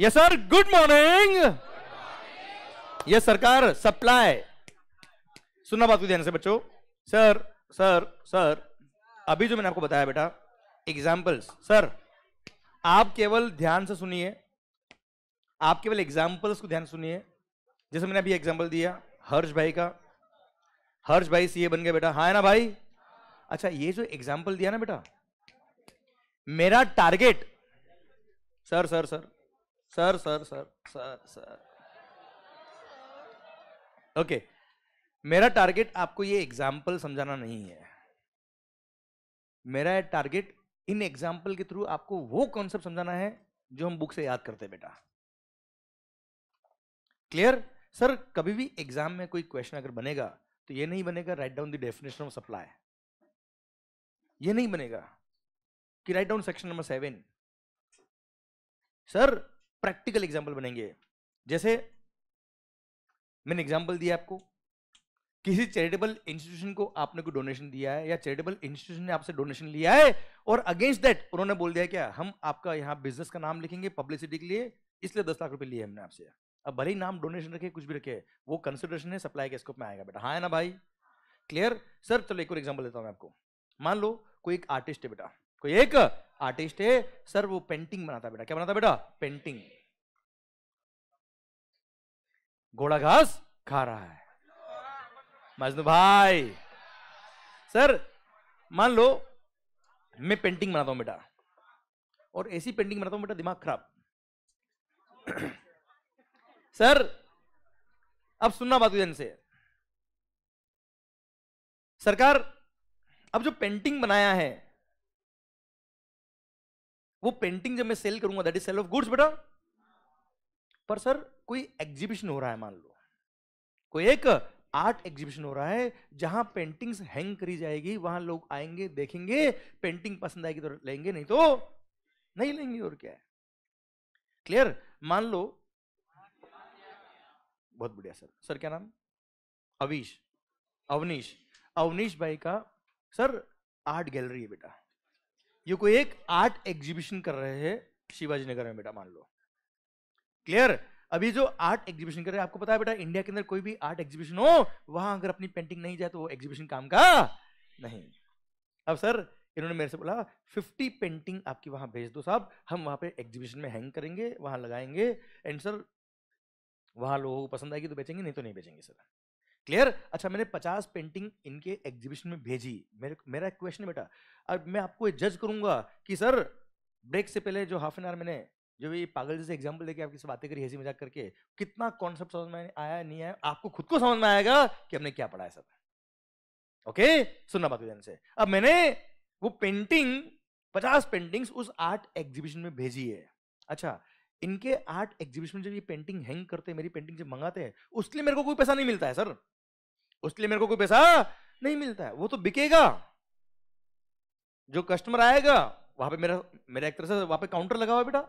Yes sir good morning yes सरकार supply सुनना बात को ध्यान से बच्चों सर सर सर अभी जो मैंने आपको बताया बेटा एग्जाम्पल्स सर आप केवल ध्यान से सुनिए आप केवल एग्जाम्पल्स को ध्यान सुनिए जैसे मैंने अभी एग्जाम्पल दिया हर्ष भाई का हर्ष भाई सीए बन गया बेटा हाँ है ना भाई अच्छा ये जो एग्जाम्पल दिया ना बेटा मेरा target sir sir sir sir sir sir sir sir okay मेरा टारगेट आपको ये एग्जाम्पल समझाना नहीं है मेरा टारगेट इन एग्जाम्पल के थ्रू आपको वो कॉन्सेप्ट समझाना है जो हम बुक से याद करते बेटा क्लियर सर कभी भी एग्जाम में कोई क्वेश्चन अगर बनेगा तो ये नहीं बनेगा write down the definition of supply ये नहीं बनेगा कि write down section number seven sir practical example बनेंगे जैसे मैंने एग्जाम्पल दिया आपको किसी चैरिटेबल इंस्टीट्यूशन को आपने कोई डोनेशन दिया है या चैरिटेबल इंस्टीट्यूशन ने आपसे डोनेशन लिया है और अगेंस्ट दैट उन्होंने बोल दिया क्या हम आपका यहाँ बिजनेस का नाम लिखेंगे पब्लिसिटी के लिए इसलिए दस लाख रुपए लिए हमने आपसे अब भले ही नाम डोनेशन रखे कुछ भी रखे वो कंसिडरेशन है सप्लाई के स्कोप में आएगा बेटा हाँ है ना भाई क्लियर सर चलो एक और एग्जाम्पल देता हूँ मैं आपको मान लो कोई एक आर्टिस्ट है बेटा कोई एक आर्टिस्ट है सर वो पेंटिंग बनाता बेटा क्या बनाता बेटा पेंटिंग घोड़ा घास खा रहा है मजनू भाई सर मान लो मैं पेंटिंग बनाता हूं बेटा और ऐसी पेंटिंग बनाता हूं बेटा दिमाग खराब सर अब सुनना बात जन से सरकार अब जो पेंटिंग बनाया है वो पेंटिंग जब मैं सेल करूंगा that is sale of goods बेटा पर सर कोई एग्जीबिशन हो रहा है मान लो कोई एक आर्ट एग्जीबिशन हो रहा है जहां पेंटिंग्स हैंग करी जाएगी वहां लोग आएंगे देखेंगे पेंटिंग पसंद आएगी तो लेंगे नहीं तो नहीं लेंगे और क्या है क्लियर मान लो बहुत बढ़िया सर सर क्या नाम अवीश अवनीश अवनीश भाई का सर आर्ट गैलरी है बेटा ये कोई एक आर्ट एग्जीबिशन कर रहे हैं शिवाजी नगर में बेटा मान लो क्लियर अभी जो आर्ट एग्जीबिशन कर रहे हैं आपको पता है बेटा इंडिया के अंदर कोई भी आर्ट एग्जीबिशन हो वहां अगर अपनी पेंटिंग नहीं जाए तो वो एग्जीबिशन काम का नहीं अब सर इन्होंने मेरे से बोला फिफ्टी पेंटिंग आपकी वहां भेज दो साहब हम वहां पे एग्जीबिशन में हैंग करेंगे वहां लगाएंगे एंड सर वहां लोगों को पसंद आएगी तो बेचेंगे नहीं तो नहीं बेचेंगे सर क्लियर अच्छा मैंने पचास पेंटिंग इनके एग्जीबिशन में भेजी मेरे मेरा एक क्वेश्चन बेटा अब मैं आपको जज करूंगा कि सर ब्रेक से पहले जो हाफ एन आवर मैंने जो भी पागल जैसे एग्जाम्पल देकर आपकी बातें करी हंसी मजाक करके कितना कॉन्सेप्ट समझ में आया नहीं आया आपको खुद को समझ में आएगा कि हमने क्या पढ़ाया सर ओके सुनना बात ध्यान से अब मैंने वो पेंटिंग पचास पेंटिंग्स उस आर्ट एग्जीबिशन में भेजी है अच्छा इनके आर्ट एग्जीबिशन में जब ये पेंटिंग हैंग करते हैं मेरी पेंटिंग जब मंगाते हैं उसके लिए मेरे को कोई पैसा नहीं मिलता है सर उसके लिए मेरे को कोई पैसा नहीं मिलता है वो तो बिकेगा जो कस्टमर आएगा वहां पे मेरा मेरा एक तरह से वहां पे काउंटर लगा हुआ बेटा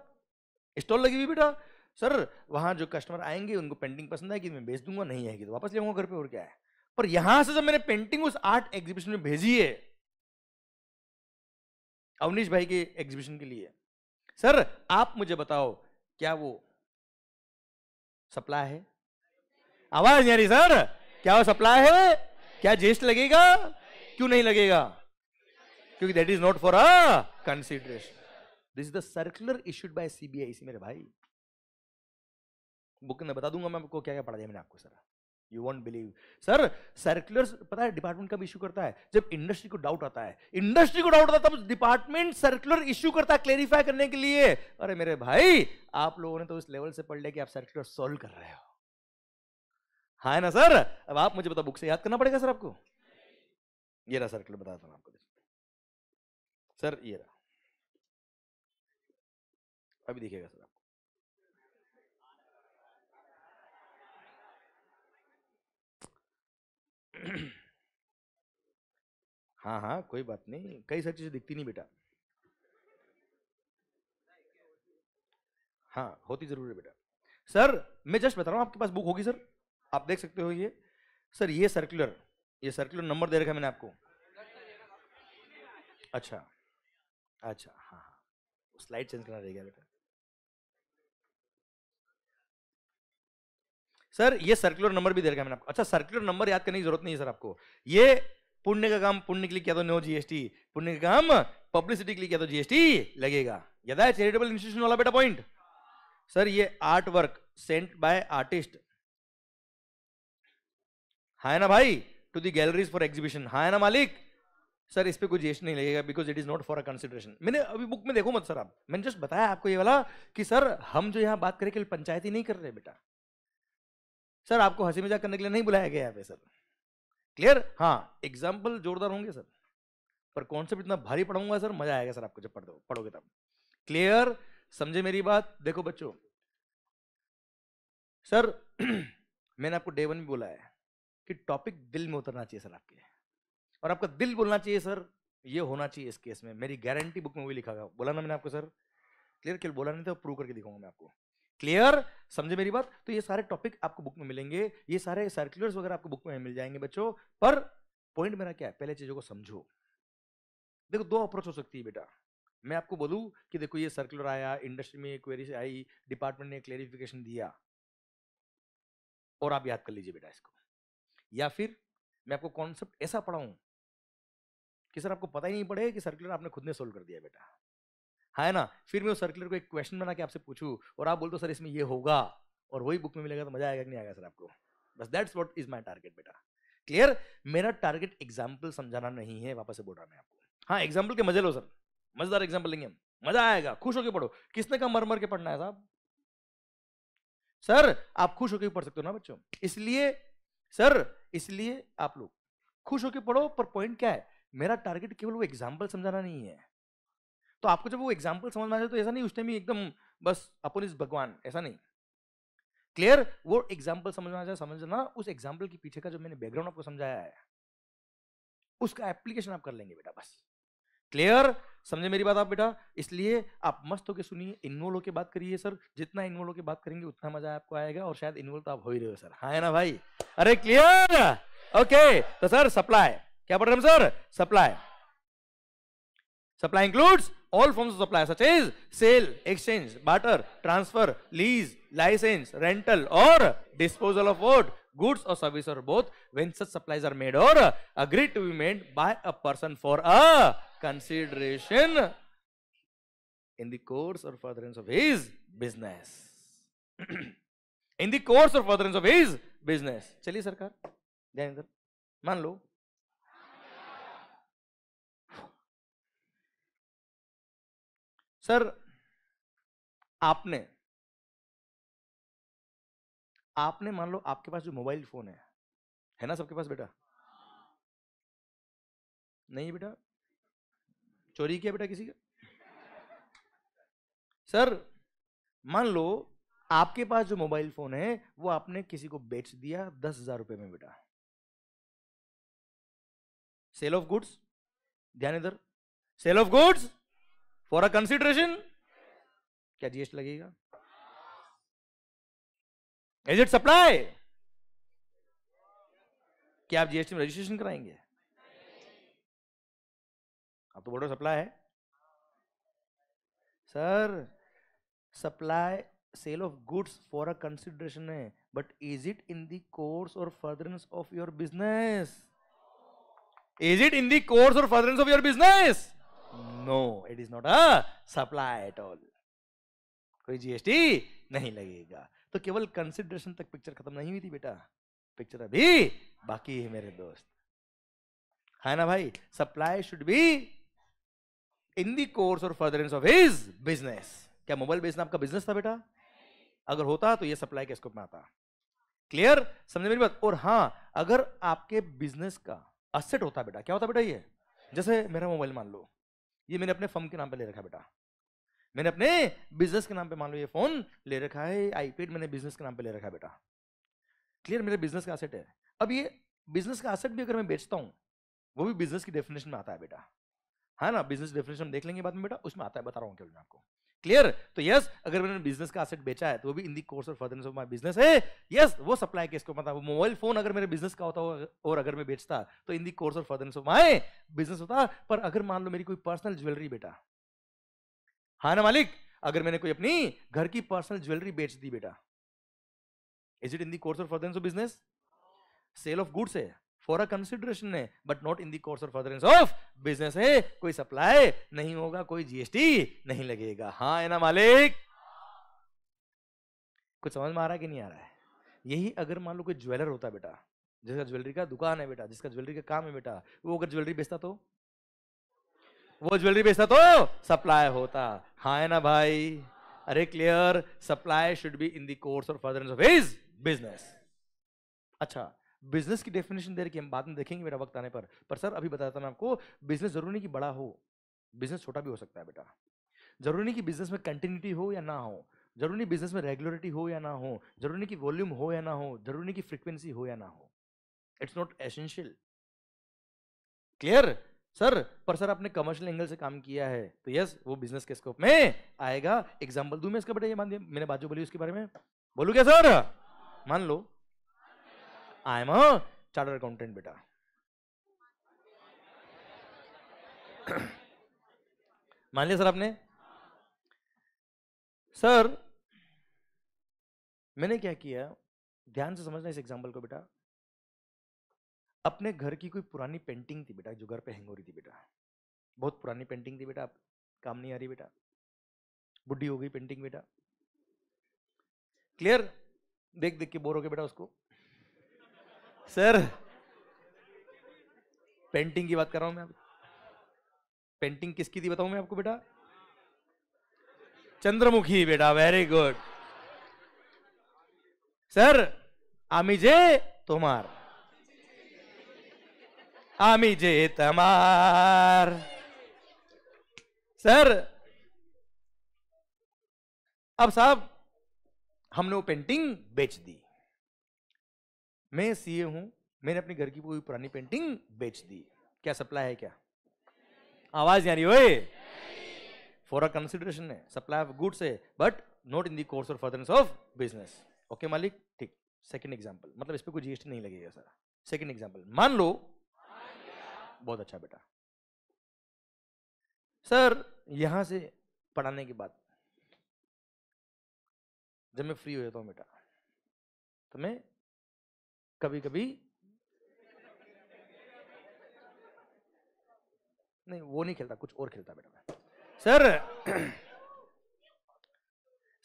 स्टॉल लगी हुई बेटा सर वहां जो कस्टमर आएंगे उनको पेंटिंग पसंद आएगी मैं बेच दूंगा नहीं आएगी तो वापस ले आऊंगा घर पे और क्या है पर यहां से जब मैंने पेंटिंग उस आर्ट एग्जीबिशन में भेजी है अवनीश भाई के एग्जीबिशन के लिए सर आप मुझे बताओ क्या वो सप्लाई है आवाज नहीं आ रही सर क्या वो सप्लाई है क्या जेस्ट लगेगा क्यों नहीं लगेगा क्योंकि that is not for a consideration this is the circular issued by CBI मेरे भाई बुक में बता दूंगा मैं आपको क्या क्या पढ़ा दिया मैंने आपको sir you won't believe sir circular पता है डिपार्टमेंट कब इश्यू करता है जब इंडस्ट्री को डाउट आता है इंडस्ट्री को डाउट आता है तब डिपार्टमेंट सर्कुलर इश्यू करता है क्लेरिफाई करने के लिए अरे मेरे भाई आप लोगों ने तो इस लेवल से पढ़ लिया कि आप सर्कुलर सोल्व कर रहे हो हाँ है ना सर अब आप मुझे बताओ बुक से याद करना पड़ेगा सर आपको ये रहा सर्कल बताता हूँ आपको सर ये रहा अभी दिखेगा सर आपको हाँ हाँ कोई बात नहीं कई सारी चीजें दिखती नहीं बेटा हाँ होती जरूर है बेटा सर मैं जस्ट बता रहा हूँ आपके पास बुक होगी सर आप देख सकते हो ये सर ये सर्कुलर ये सर्कुलर नंबर दे रखा है मैंने आपको अच्छा अच्छा हाँ हाँ स्लाइड चेंज करना रहेगा बेटा सर ये सर्कुलर नंबर भी दे रखा है मैंने आपको अच्छा सर्कुलर नंबर याद करने की जरूरत नहीं है सर आपको ये पुण्य का काम पुण्य के लिए क्या तो नो जीएसटी पुण्य का काम पब्लिसिटी के लिए क्या तो जीएसटी लगेगा यदा चैरिटेबल इंस्टीट्यूशन वाला बेटा पॉइंट सर ये art work sent by artist है ना भाई to the galleries for exhibition है ना मालिक सर इस पर कोई जेस्ट नहीं लगेगा because it is not for a consideration मैंने अभी बुक में देखो मत सर आप मैंने जस्ट बताया आपको ये वाला कि सर हम जो यहाँ बात करें लिए पंचायती नहीं कर रहे बेटा सर आपको हंसी मजाक करने के लिए नहीं बुलाया गया यहाँ पे सर क्लियर हाँ एग्जाम्पल जोरदार होंगे सर पर कॉन्सेप्ट इतना भारी पढ़ाऊंगा सर मजा आएगा सर आपको जब पढ़ दो पढ़ोगे तब क्लियर समझे मेरी बात देखो बच्चों सर मैंने आपको डे वन भी बोला है कि टॉपिक दिल में उतरना चाहिए सर आपके और आपका दिल बोलना चाहिए सर ये होना चाहिए इस केस में मेरी गारंटी बुक में वही लिखा गया बोला ना मैंने आपको सर क्लियर क्यों बोला नहीं था प्रूव करके दिखाऊंगा मैं आपको क्लियर समझे मेरी बात तो ये सारे टॉपिक आपको बुक में मिलेंगे ये सारे सर्कुलर्स वगैरह आपको बुक में मिल जाएंगे बच्चों पर पॉइंट मेरा क्या है पहले चीजों को समझो देखो दो अप्रोच हो सकती है बेटा मैं आपको बोलूँ कि देखो ये सर्कुलर आया इंडस्ट्री में क्वेरी आई डिपार्टमेंट ने क्लेरिफिकेशन दिया और आप याद कर लीजिए बेटा इसको या फिर मैं आपको कॉन्सेप्ट ऐसा पढ़ाऊं कि सर आपको पता ही नहीं पड़े कि सर्कुलर आपने खुद ने सोल्व कर दिया बेटा हाँ, है ना फिर मैं उस सर्कुलर को एक क्वेश्चन बना के आपसे पूछूं और आप बोल दो सर इसमें ये होगा और वही बुक में मिलेगा तो मजा आएगा कि नहीं आएगा सर आपको बस that's what is my target बेटा क्लियर मेरा टारगेट एग्जाम्पल समझाना नहीं है वापस से बोल रहा मैं आपको हाँ एग्जाम्पल के मजे लो सर मजेदार एग्जाम्पल लेंगे हम मजा आएगा खुश होकर पढ़ो किसने कहा मर मर के पढ़ना है साहब सर आप खुश होकर पढ़ सकते हो ना बच्चों इसलिए सर इसलिए आप लोग खुश होकर पढ़ो पर पॉइंट क्या है मेरा टारगेट केवल वो एग्जाम्पल समझाना नहीं है तो आपको जब वो एग्जाम्पल समझ में आ तो ऐसा नहीं उस टाइम एकदम बस अपन इस भगवान ऐसा नहीं क्लियर वो एग्जाम्पल समझना चाहे समझना उस एग्जाम्पल के पीछे का जो मैंने बैकग्राउंड आपको समझाया है उसका एप्लीकेशन आप कर लेंगे बेटा बस क्लियर समझे मेरी बात आप बेटा इसलिए आप मस्त होकर सुनिए इन्वॉल्व होकर बात करिए सर जितना इन्वॉल्व होकर बात करेंगे उतना मजा आपको आएगा और शायद इन्वॉल्व तो आप हो ही रहे हो सर हाँ है ना भाई अरे क्लियर ओके तो सर सप्लाई क्या पढ़ रहे हम sir supply supply includes all forms of supply such as sale exchange barter transfer lease licence rental or disposal of vote goods or service or both when such supplies are made or agreed to be made by a person for a consideration in the course or furtherance of his business. in the course or furtherance of his business. चलिए सरकार ध्यान इधर मान लो sir आपने आपने मान लो आपके पास जो मोबाइल फोन है है ना सबके पास बेटा नहीं बेटा चोरी किया बेटा किसी का सर मान लो आपके पास जो मोबाइल फोन है वो आपने किसी को बेच दिया दस हजार रुपए में बेटा सेल ऑफ गुड्स ध्यान इधर sale of goods for a consideration क्या जीएसटी लगेगा इज इट सप्लाई क्या आप जीएसटी में रजिस्ट्रेशन कराएंगे आप तो बोल रहे सप्लाई है sir supply sale of goods for a consideration है but is it in the course और furtherance of your business is it in the course और furtherance of your business no it is not a supply at all कोई GST नहीं लगेगा तो केवल consideration तक picture खत्म नहीं हुई थी बेटा पिक्चर अभी बाकी है मेरे दोस्त है ना भाई supply should be in the course और फर्दरेंस ऑफ हिज बिजनेस क्या मोबाइल बेचना आपका बिजनेस था बेटा अगर होता तो ये सप्लाई के स्कोप में आता क्लियर समझ मेरी बात और हाँ अगर आपके बिजनेस का असेट होता बेटा क्या होता बेटा ये जैसे मेरा मोबाइल मान लो ये मैंने अपने फर्म के नाम पर ले रखा बेटा मैंने अपने बिजनेस के नाम पे मान लो ये फोन ले रखा है आईपैड मैंने बिजनेस के नाम पे ले रखा है बेटा क्लियर मेरे बिजनेस का असेट है अब ये बिजनेस का असेट भी अगर मैं बेचता हूँ वो भी बिजनेस की डेफिनेशन में आता है बेटा है हाँ ना बिजनेस डेफिनेशन देख लेंगे बाद में बेटा उसमें आता है बता रहा हूँ क्या मैं आपको क्लियर तो यस अगर मैंने बिजनेस का एसेट बेचा है तो वो भी in the course of furtherance of my business है यस वो सप्लाई केस को मतलब मोबाइल फोन अगर मेरे बिजनेस का होता हो और अगर मैं बेचता तो in the course of furtherance of my business होता पर अगर मान लो मेरी कोई पर्सनल ज्वेलरी बेटा हाँ ना मालिक अगर मैंने कोई अपनी घर की पर्सनल ज्वेलरी बेच दी बेटा is it in the course of of business sale of goods है फॉर अ कंसिडरेशन है but not in the course of for of business है कोई सप्लाई नहीं होगा कोई जीएसटी नहीं लगेगा हाँ है ना मालिक कुछ समझ में आ रहा है कि नहीं आ रहा है यही अगर मान लो कोई ज्वेलर होता बेटा जिसका ज्वेलरी का दुकान है बेटा जिसका ज्वेलरी का काम है बेटा वो अगर ज्वेलरी बेचता तो वो ज्वेलरी बेचता तो सप्लाई होता हाँ है ना भाई अरे clear supply should be in the course और फर्दर ऑफ हिज बिजनेस अच्छा बिजनेस की डेफिनेशन दे रखी हम बाद में देखेंगे मेरा वक्त आने पर पर सर अभी बताता मैं आपको बिजनेस जरूरी नहीं कि बड़ा हो बिजनेस छोटा भी हो सकता है बेटा जरूरी नहीं कि बिजनेस में कंटिन्यूटी हो या ना हो जरूरी नहीं बिजनेस में रेगुलरिटी हो या ना हो जरूरी नहीं कि वॉल्यूम हो या ना हो जरूरी नहीं कि फ्रिक्वेंसी हो या ना हो it's not essential clear sir पर सर आपने कमर्शियल एंगल से काम किया है तो यस वो बिजनेस के स्कोप में आएगा एग्जाम्पल दू मैं इसका बेटा ये मान दिया मैंने बात जो बोली उसके बारे में बोलू क्या सर मान लो I am a charter accountant बेटा मान लिया सर आपने सर मैंने क्या किया ध्यान से समझना इस एग्जाम्पल को बेटा अपने घर की कोई पुरानी पेंटिंग थी बेटा जो घर पे हैंग हो रही थी बेटा बहुत पुरानी पेंटिंग थी बेटा काम नहीं आ रही बेटा बुढ़ी हो गई पेंटिंग बेटा क्लियर देख देख के बोर हो गए बेटा उसको सर पेंटिंग की बात कर रहा हूं मैं पेंटिंग किसकी थी बताऊं मैं आपको बेटा चंद्रमुखी बेटा वेरी गुड सर आमिजे तोमार आमी जे तमार सर अब साहब हमने वो पेंटिंग बेच दी मैं सीए हूं मैंने अपने घर की कोई पुरानी पेंटिंग बेच दी क्या सप्लाई है क्या आवाज यानी रही ओए फॉर अ कंसिडरेशन है सप्लाई ऑफ गुड्स है but not in the course और फर्दरेंस ऑफ बिजनेस ओके मालिक ठीक सेकंड एग्जांपल मतलब इस पर कोई जीएसटी नहीं लगेगा सर सेकंड एग्जांपल मान लो बहुत अच्छा बेटा सर यहां से पढ़ाने के बाद जब मैं फ्री हो जाता हूं बेटा तो मैं कभी कभी नहीं वो नहीं खेलता कुछ और खेलता बेटा मैं सर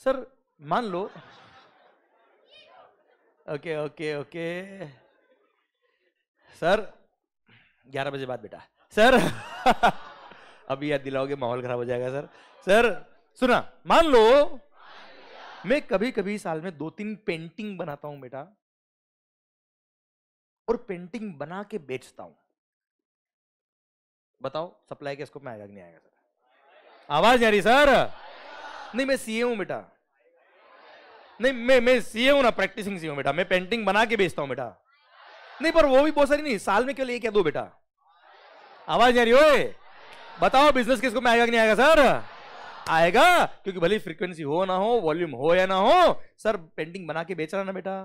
सर मान लो ओके ओके ओके सर ग्यारह बजे बाद बेटा सर अभी याद दिलाओगे माहौल खराब हो जाएगा सर सर सुना मान लो मैं कभी कभी साल में दो तीन पेंटिंग बनाता हूं बेटा और पेंटिंग बना के बेचता हूं बताओ सप्लाई के में आएगा नहीं आएगा सर आवाज आ रही सर नहीं मैं सीए हूं बेटा नहीं मैं मैं सीए हूं ना प्रैक्टिसिंग सीए हूं बेटा मैं पेंटिंग बना के बेचता हूं बेटा नहीं पर वो भी बहुत सारी नहीं साल में केवल एक या दो बेटा आवाज नहीं आ रही हो बताओ बिजनेस किसको में आएगा कि नहीं आएगा सर आएगा क्योंकि भले फ्रीक्वेंसी हो ना हो वॉल्यूम हो या ना हो सर पेंटिंग बना के बेच रहा ना बेटा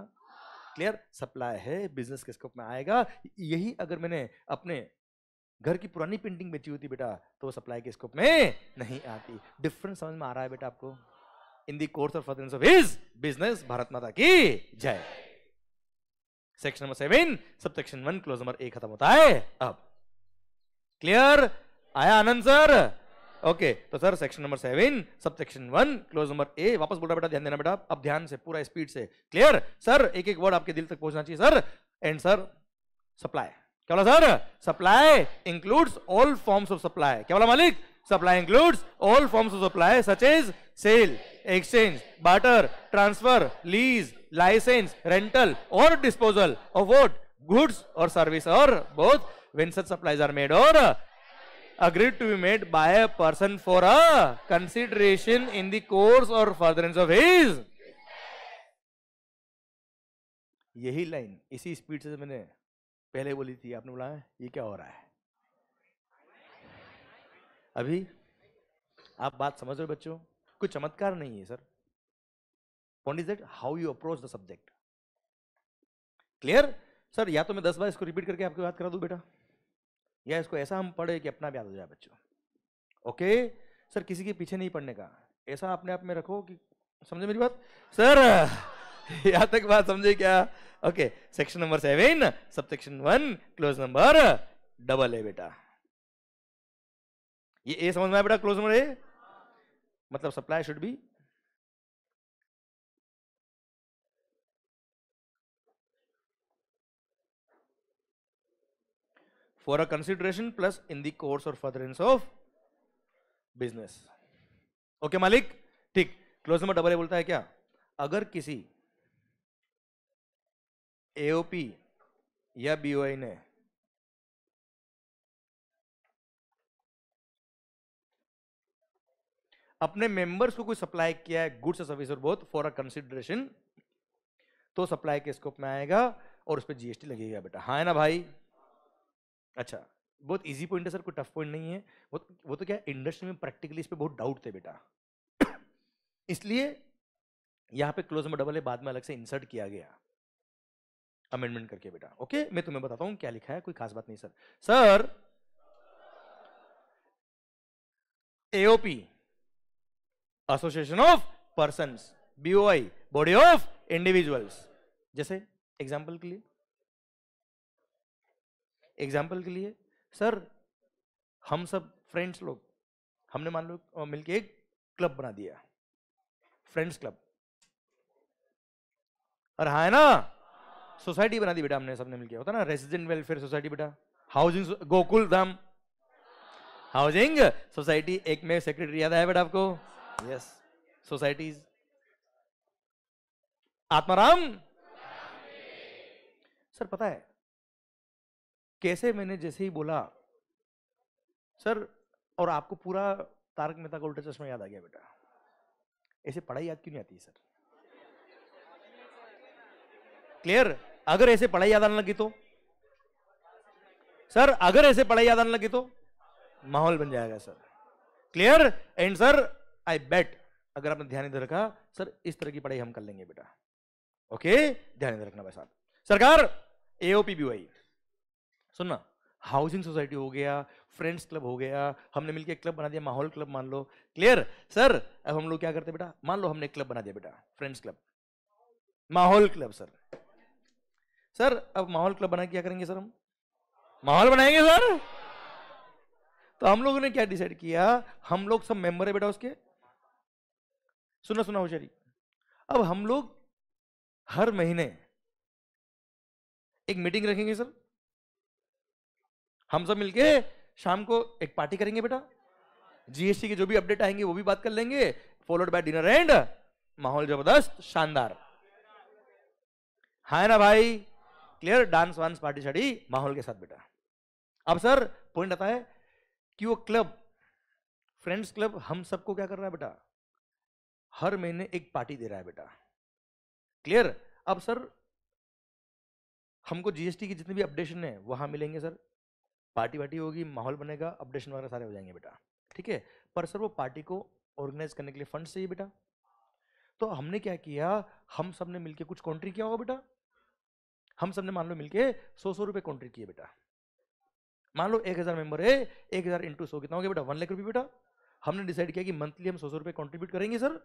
क्लियर सप्लाई है बिजनेस किसको में आएगा यही अगर मैंने अपने घर की पुरानी पेंटिंग बेची होती बेटा तो वो सप्लाई के स्कोप में नहीं आती डिफरेंस समझ में आ रहा है बेटा आपको in the course of of is business Bharat माता की जय section number seven sub section one clause number A खत्म होता है अब क्लियर आया आनंद सर ओके तो sir section number seven sub section one clause number A वापस बोल रहा बेटा ध्यान देना बेटा अब ध्यान से पूरा स्पीड से क्लियर सर एक एक वर्ड आपके दिल तक पहुंचना चाहिए सर एंड सर सप्लाई क्या बोला sir supply includes all forms of supply क्या बोला मालिक Supply includes all forms of supply such as sale, exchange, barter, transfer, lease, license, rental or disposal of what? Goods or service or both when such supplies are made or agreed to be made by a person for a consideration in the course or furtherance of his यही line इसी speed से मैंने पहले बोली थी आपने बोला ये क्या हो रहा है अभी आप बात समझ रहे बच्चों कोई चमत्कार नहीं है sir what is that how you approach the subject clear sir या तो मैं दस बार इसको रिपीट करके आपकी बात करा दू बेटा या इसको ऐसा हम पढ़े कि अपना याद हो जाए बच्चों ओके सर किसी के पीछे नहीं पढ़ने का ऐसा अपने आप में रखो कि समझे मेरी बात सर यहाँ तक बात समझे क्या okay section number seven sub section one clause number double है बेटा ये ए समझ में आया बेटा क्लोज में ए मतलब supply should be for a plus in the course or or furtherance of business okay मालिक ठीक क्लोज नंबर डबल ए बोलता है क्या अगर किसी एओपी या बीओआई ने अपने मेंबर्स को कोई सप्लाई किया है गुड्स और सर्विस और बहुत फॉर अ कंसिडरेशन तो सप्लाई के स्कोप में आएगा और उस पर जीएसटी लगेगा बेटा हाँ है ना भाई अच्छा बहुत इजी पॉइंट है सर कोई टफ पॉइंट नहीं है वो वो तो क्या इंडस्ट्री में प्रैक्टिकली इस पर बहुत डाउट थे बेटा इसलिए यहाँ पे क्लोज में डबल है बाद में अलग से इंसर्ट किया गया अमेंडमेंट करके बेटा ओके मैं तुम्हें बताता हूँ क्या लिखा है कोई खास बात नहीं sir sir AOP association of person BOI body of individuals जैसे एग्जाम्पल के लिए एग्जाम्पल के लिए सर हम सब फ्रेंड्स लोग हमने मान लो मिलके एक क्लब बना दिया फ्रेंड्स क्लब और हा है ना सोसाइटी बना दी बेटा हमने सबने मिलके होता ना रेसिडेंट वेलफेयर सोसाइटी बेटा housing Gokul Dham housing society एक में सेक्रेटरी याद आया बेटा आपको यस सोसाइटीज आत्माराम सर पता है कैसे मैंने जैसे ही बोला सर और आपको पूरा तारक मेहता का उल्टा चश्मा याद आ गया बेटा ऐसे पढ़ाई याद क्यों नहीं आती है सर क्लियर अगर ऐसे पढ़ाई याद आने लगी तो सर अगर ऐसे पढ़ाई याद आने लगी तो माहौल बन जाएगा sir clear and sir I bet अगर आपने ध्यान इधर रखा सर इस तरह की पढ़ाई हम कर लेंगे बेटा ओके ध्यान इधर रखना भाई साहब सरकार एओपी भी वही सुनना हाउसिंग सोसाइटी हो गया फ्रेंड्स क्लब हो गया हमने मिलकर क्लब बना दिया माहौल क्लब मान लो क्लियर सर अब हम लोग क्या करते बेटा मान लो हमने क्लब बना दिया बेटा फ्रेंड्स क्लब माहौल क्लब सर सर अब माहौल क्लब बना क्या करेंगे सर हम माहौल बनाएंगे सर तो हम लोगों ने क्या डिसाइड किया हम लोग सब मेंबर है बेटा उसके सुना सुना होशियारी अब हम लोग हर महीने एक मीटिंग रखेंगे सर हम सब मिलके शाम को एक पार्टी करेंगे बेटा जीएसटी के जो भी अपडेट आएंगे वो भी बात कर लेंगे फॉलोड बाय डिनर एंड माहौल जबरदस्त शानदार है हाँ ना भाई क्लियर डांस वांस पार्टी शाड़ी माहौल के साथ बेटा अब सर पॉइंट आता है कि वो क्लब फ्रेंड्स क्लब हम सबको क्या कर रहा है बेटा हर महीने एक पार्टी दे रहा है बेटा क्लियर अब सर हमको जीएसटी की जितने भी अपडेशन है वहां मिलेंगे सर पार्टी वार्टी होगी माहौल बनेगा अपडेशन वगैरह सारे हो जाएंगे बेटा ठीक है पर सर वो पार्टी को ऑर्गेनाइज करने के लिए फंड चाहिए बेटा तो हमने क्या किया हम सब ने मिलकर कुछ कॉन्ट्री किया होगा बेटा हम सब ने मान लो मिलकर सौ सौ रुपये कॉन्ट्री किए बेटा मान लो एक हज़ार मेंबर है एक हज़ार इंटू सौ कितना हो गया बेटा वन लाख रुपये बेटा हमने डिसाइड किया कि मंथली हम सौ सौ रुपये कॉन्ट्रीब्यूट करेंगे सर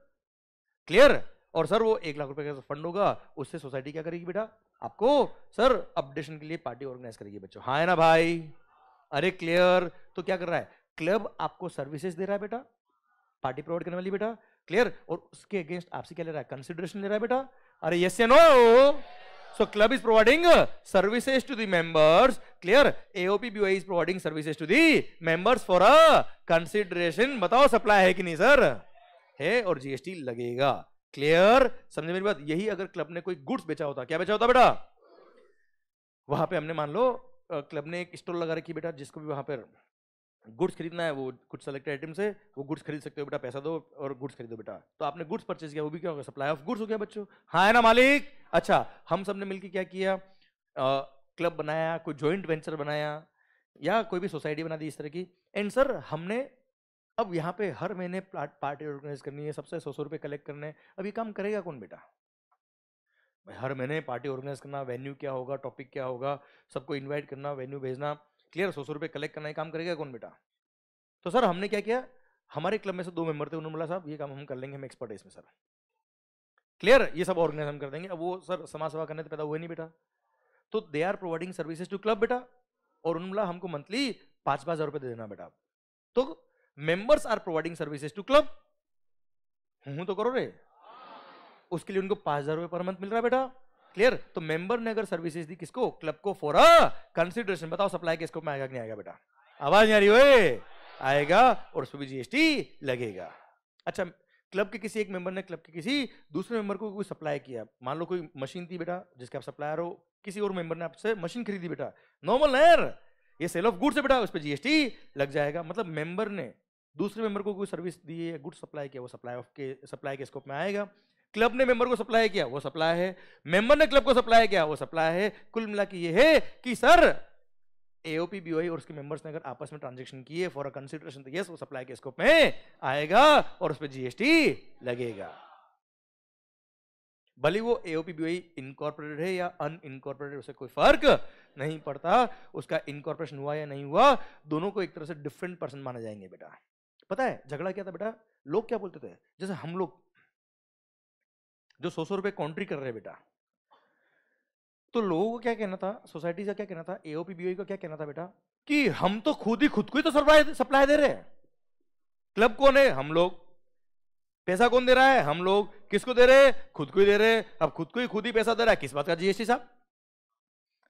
क्लियर और सर वो एक लाख रुपए का फंड होगा उससे सोसाइटी क्या करेगी बेटा आपको सर अपडेशन के लिए पार्टी ऑर्गेनाइज करेगी बच्चों हाँ है ना भाई अरे क्लियर तो क्या कर रहा है क्लब आपको सर्विसेज दे रहा है बेटा पार्टी प्रोवाइड करने वाली बेटा क्लियर और उसके अगेंस्ट आपसे क्या ले रहा है कंसिडरेशन ले रहा है बेटा अरे यस या no so club is providing services to the members clear AOP B is providing services to the members for a consideration बताओ सप्लाई है कि नहीं सर है और जीएसटी लगेगा क्लियर समझ मेरी बात यही अगर क्लब ने कोई गुड्स बेचा होता क्या बेचा होता बेटा वहां पे हमने मान लो क्लब ने एक स्टोर लगा रखी बेटा जिसको भी वहां पर गुड्स खरीदना है वो कुछ सेलेक्टेड आइटम से वो गुड्स खरीद सकते हो बेटा पैसा दो और गुड्स खरीदो बेटा तो आपने गुड्स परचेज किया वो भी क्या होगा सप्लाई ऑफ गुड्स हो गया बच्चों हाँ है ना मालिक अच्छा हम सब ने मिलकर क्या किया आ, क्लब बनाया कोई जॉइंट वेंचर बनाया या कोई भी सोसाइटी बना दी इस तरह की एंड सर हमने अब यहाँ पे हर महीने पार्टी ऑर्गेनाइज करनी है सबसे सौ सौ रुपये कलेक्ट करने हैं अब ये काम करेगा कौन बेटा हर महीने पार्टी ऑर्गेनाइज करना वेन्यू क्या होगा टॉपिक क्या होगा सबको इन्वाइट करना वेन्यू भेजना क्लियर सौ सौ रुपये कलेक्ट करना ये काम करेगा कौन बेटा तो सर हमने क्या किया हमारे क्लब में से दो मेंबर थे उन्होंने बोला साहब ये काम हम कर लेंगे हम एक्सपर्ट है इसमें सर क्लियर ये सब ऑर्गेनाइज हम कर देंगे अब वो सर समाज सेवा करने से पैदा हुए नहीं बेटा तो they are providing services to club बेटा और उन्होंने बोला हमको मंथली पाँच पाँच हज़ार रुपये दे देना बेटा तो members are providing services to club हूं तो करो रे उसके लिए उनको पांच हजार रुपए पर मंथ मिल रहा है बेटा क्लियर तो मेंबर ने अगर सर्विसेज दी किसको क्लब को फॉर अ कंसिडरेशन बताओ सप्लाई किसको में आएगा नहीं आएगा बेटा आवाज नहीं आ रही ओए आएगा और उसमें भी जीएसटी लगेगा अच्छा क्लब के किसी एक मेंबर ने क्लब के किसी दूसरे मेंबर को कोई सप्लाई किया मान लो कोई मशीन थी बेटा जिसके आप सप्लायर हो किसी और मेंबर ने आपसे मशीन खरीदी बेटा नॉर्मल है यार ये सेल ऑफ गुड्स है बेटा उस पर जीएसटी लग जाएगा मतलब मेंबर ने दूसरे मेंबर को कोई सर्विस दी है गुड सप्लाई किया वो सप्लाई ऑफ के सप्लाई के स्कोप में आएगा क्लब ने मेंबर को सप्लाई किया वो सप्लाई है मेंबर ने क्लब को सप्लाई किया वो सप्लाई है कुल मिला के ये है कि सर एओपी बीओई और उसके मेंबर्स ने अगर आपस में ट्रांजेक्शन किए फॉर अ कंसिडरेशन तो यस वो सप्लाई के स्कोप में आएगा और उस पर जीएसटी लगेगा भले वो एओपी बीओई इनकॉर्पोरेटेड है या अन इनकॉर्पोरेटेड उसे कोई फर्क नहीं पड़ता उसका इनकॉर्पोरेशन हुआ या नहीं हुआ दोनों को एक तरह से डिफरेंट पर्सन माना जाएंगे बेटा पता है झगड़ा क्या था बेटा लोग क्या बोलते थे जैसे हम लोग जो सौ सौ रुपए कॉन्ट्री कर रहे बेटा तो लोगों को क्या कहना था सोसाइटी का क्या कहना था एओपी बीओई e का क्या कहना था बेटा कि हम तो खुद ही खुद को ही तो सप्लाई सप्लाई दे रहे हैं क्लब कौन है हम लोग पैसा कौन दे रहा है हम लोग किसको दे रहे हैं खुद को ही दे रहे हैं अब खुद को ही खुद ही पैसा दे रहा है किस बात का जीएसटी साहब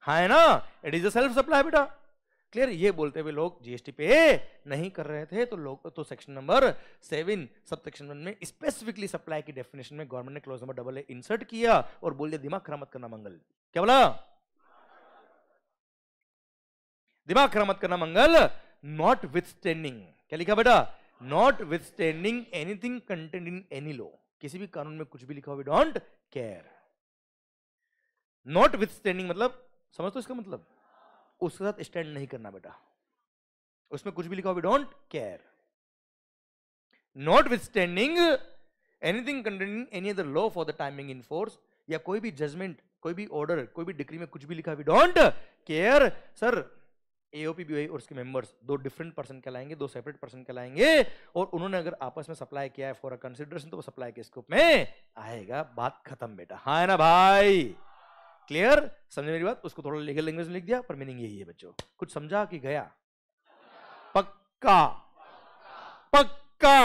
हाँ है ना it is a self supply बेटा क्लियर ये बोलते हुए लोग जीएसटी पे नहीं कर रहे थे तो लोग तो section number seven sub section one में स्पेसिफिकली सप्लाई की डेफिनेशन में गवर्नमेंट ने clause number double A insert किया और बोल दिया दिमाग खराब मत करना मंगल क्या बोला दिमाग खराब मत करना मंगल नॉट विथ स्टैंडिंग क्या लिखा बेटा notwithstanding anything content in any law किसी भी कानून में कुछ भी लिखा हो we don't care notwithstanding मतलब समझ तो इसका मतलब उसके साथ स्टैंड नहीं करना बेटा उसमें कुछ भी लिखा we don't care notwithstanding anything containing any other law for the timing in force या कोई भी जजमेंट कोई भी ऑर्डर कोई भी डिग्री में कुछ भी लिखा we don't care sir AOP BOI और उसके मेंबर्स दो डिफरेंट पर्सन कहलाएंगे दो सेपरेट पर्सन कहलाएंगे और उन्होंने अगर आपस में सप्लाई किया है फॉर अ कंसिडरेशन तो वो सप्लाई के स्कोप में आएगा बात खत्म बेटा हाँ ना भाई क्लियर समझे मेरी बात उसको थोड़ा लीगल लैंग्वेज में लिख दिया पर मीनिंग यही है बच्चों कुछ समझा कि गया पक्का पक्का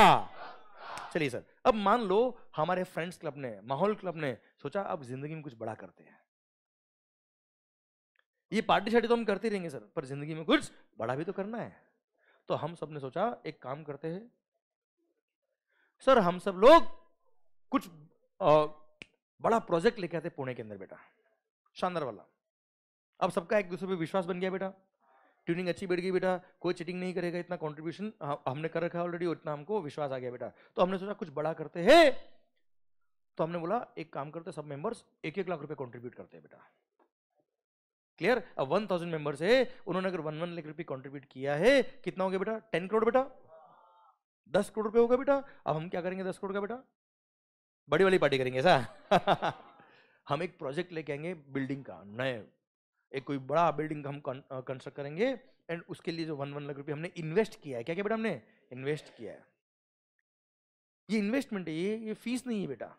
चलिए सर अब मान लो हमारे फ्रेंड्स क्लब ने माहौल क्लब ने सोचा अब जिंदगी में कुछ बड़ा करते हैं ये पार्टी शार्टी तो हम करते रहेंगे सर पर जिंदगी में कुछ बड़ा भी तो करना है तो हम सब ने सोचा एक काम करते हैं सर हम सब लोग कुछ आ, बड़ा प्रोजेक्ट लेके आते पुणे के अंदर बेटा शानदार वाला अब सबका एक दूसरे पे विश्वास बन गया बेटा ट्यूनिंग अच्छी बैठ गई बेटा कोई चिटिंग नहीं करेगा इतना कॉन्ट्रीब्यूशन हमने कर रखा है ऑलरेडी इतना हमको विश्वास आ गया बेटा तो हमने सोचा कुछ बड़ा करते हैं तो हमने बोला एक काम करते सब मेंबर्स एक एक लाख रुपए कंट्रीब्यूट करते हैं बेटा क्लियर अब वन थाउजेंड मेंबर्स है उन्होंने अगर वन वन लाख रुपये कंट्रीब्यूट किया है कितना हो गया बेटा टेन करोड़ बेटा दस करोड़ रुपए होगा बेटा अब हम क्या करेंगे दस करोड़ का बेटा बड़ी वाली पार्टी करेंगे ऐसा हम एक प्रोजेक्ट लेके आएंगे बिल्डिंग का नए एक कोई बड़ा बिल्डिंग हम कंस्ट्रक्ट करेंगे एंड उसके लिए जो वन वन लाख रुपये हमने इन्वेस्ट किया है क्या क्या बेटा हमने इन्वेस्ट किया है ये इन्वेस्टमेंट है ये ये फीस नहीं है बेटा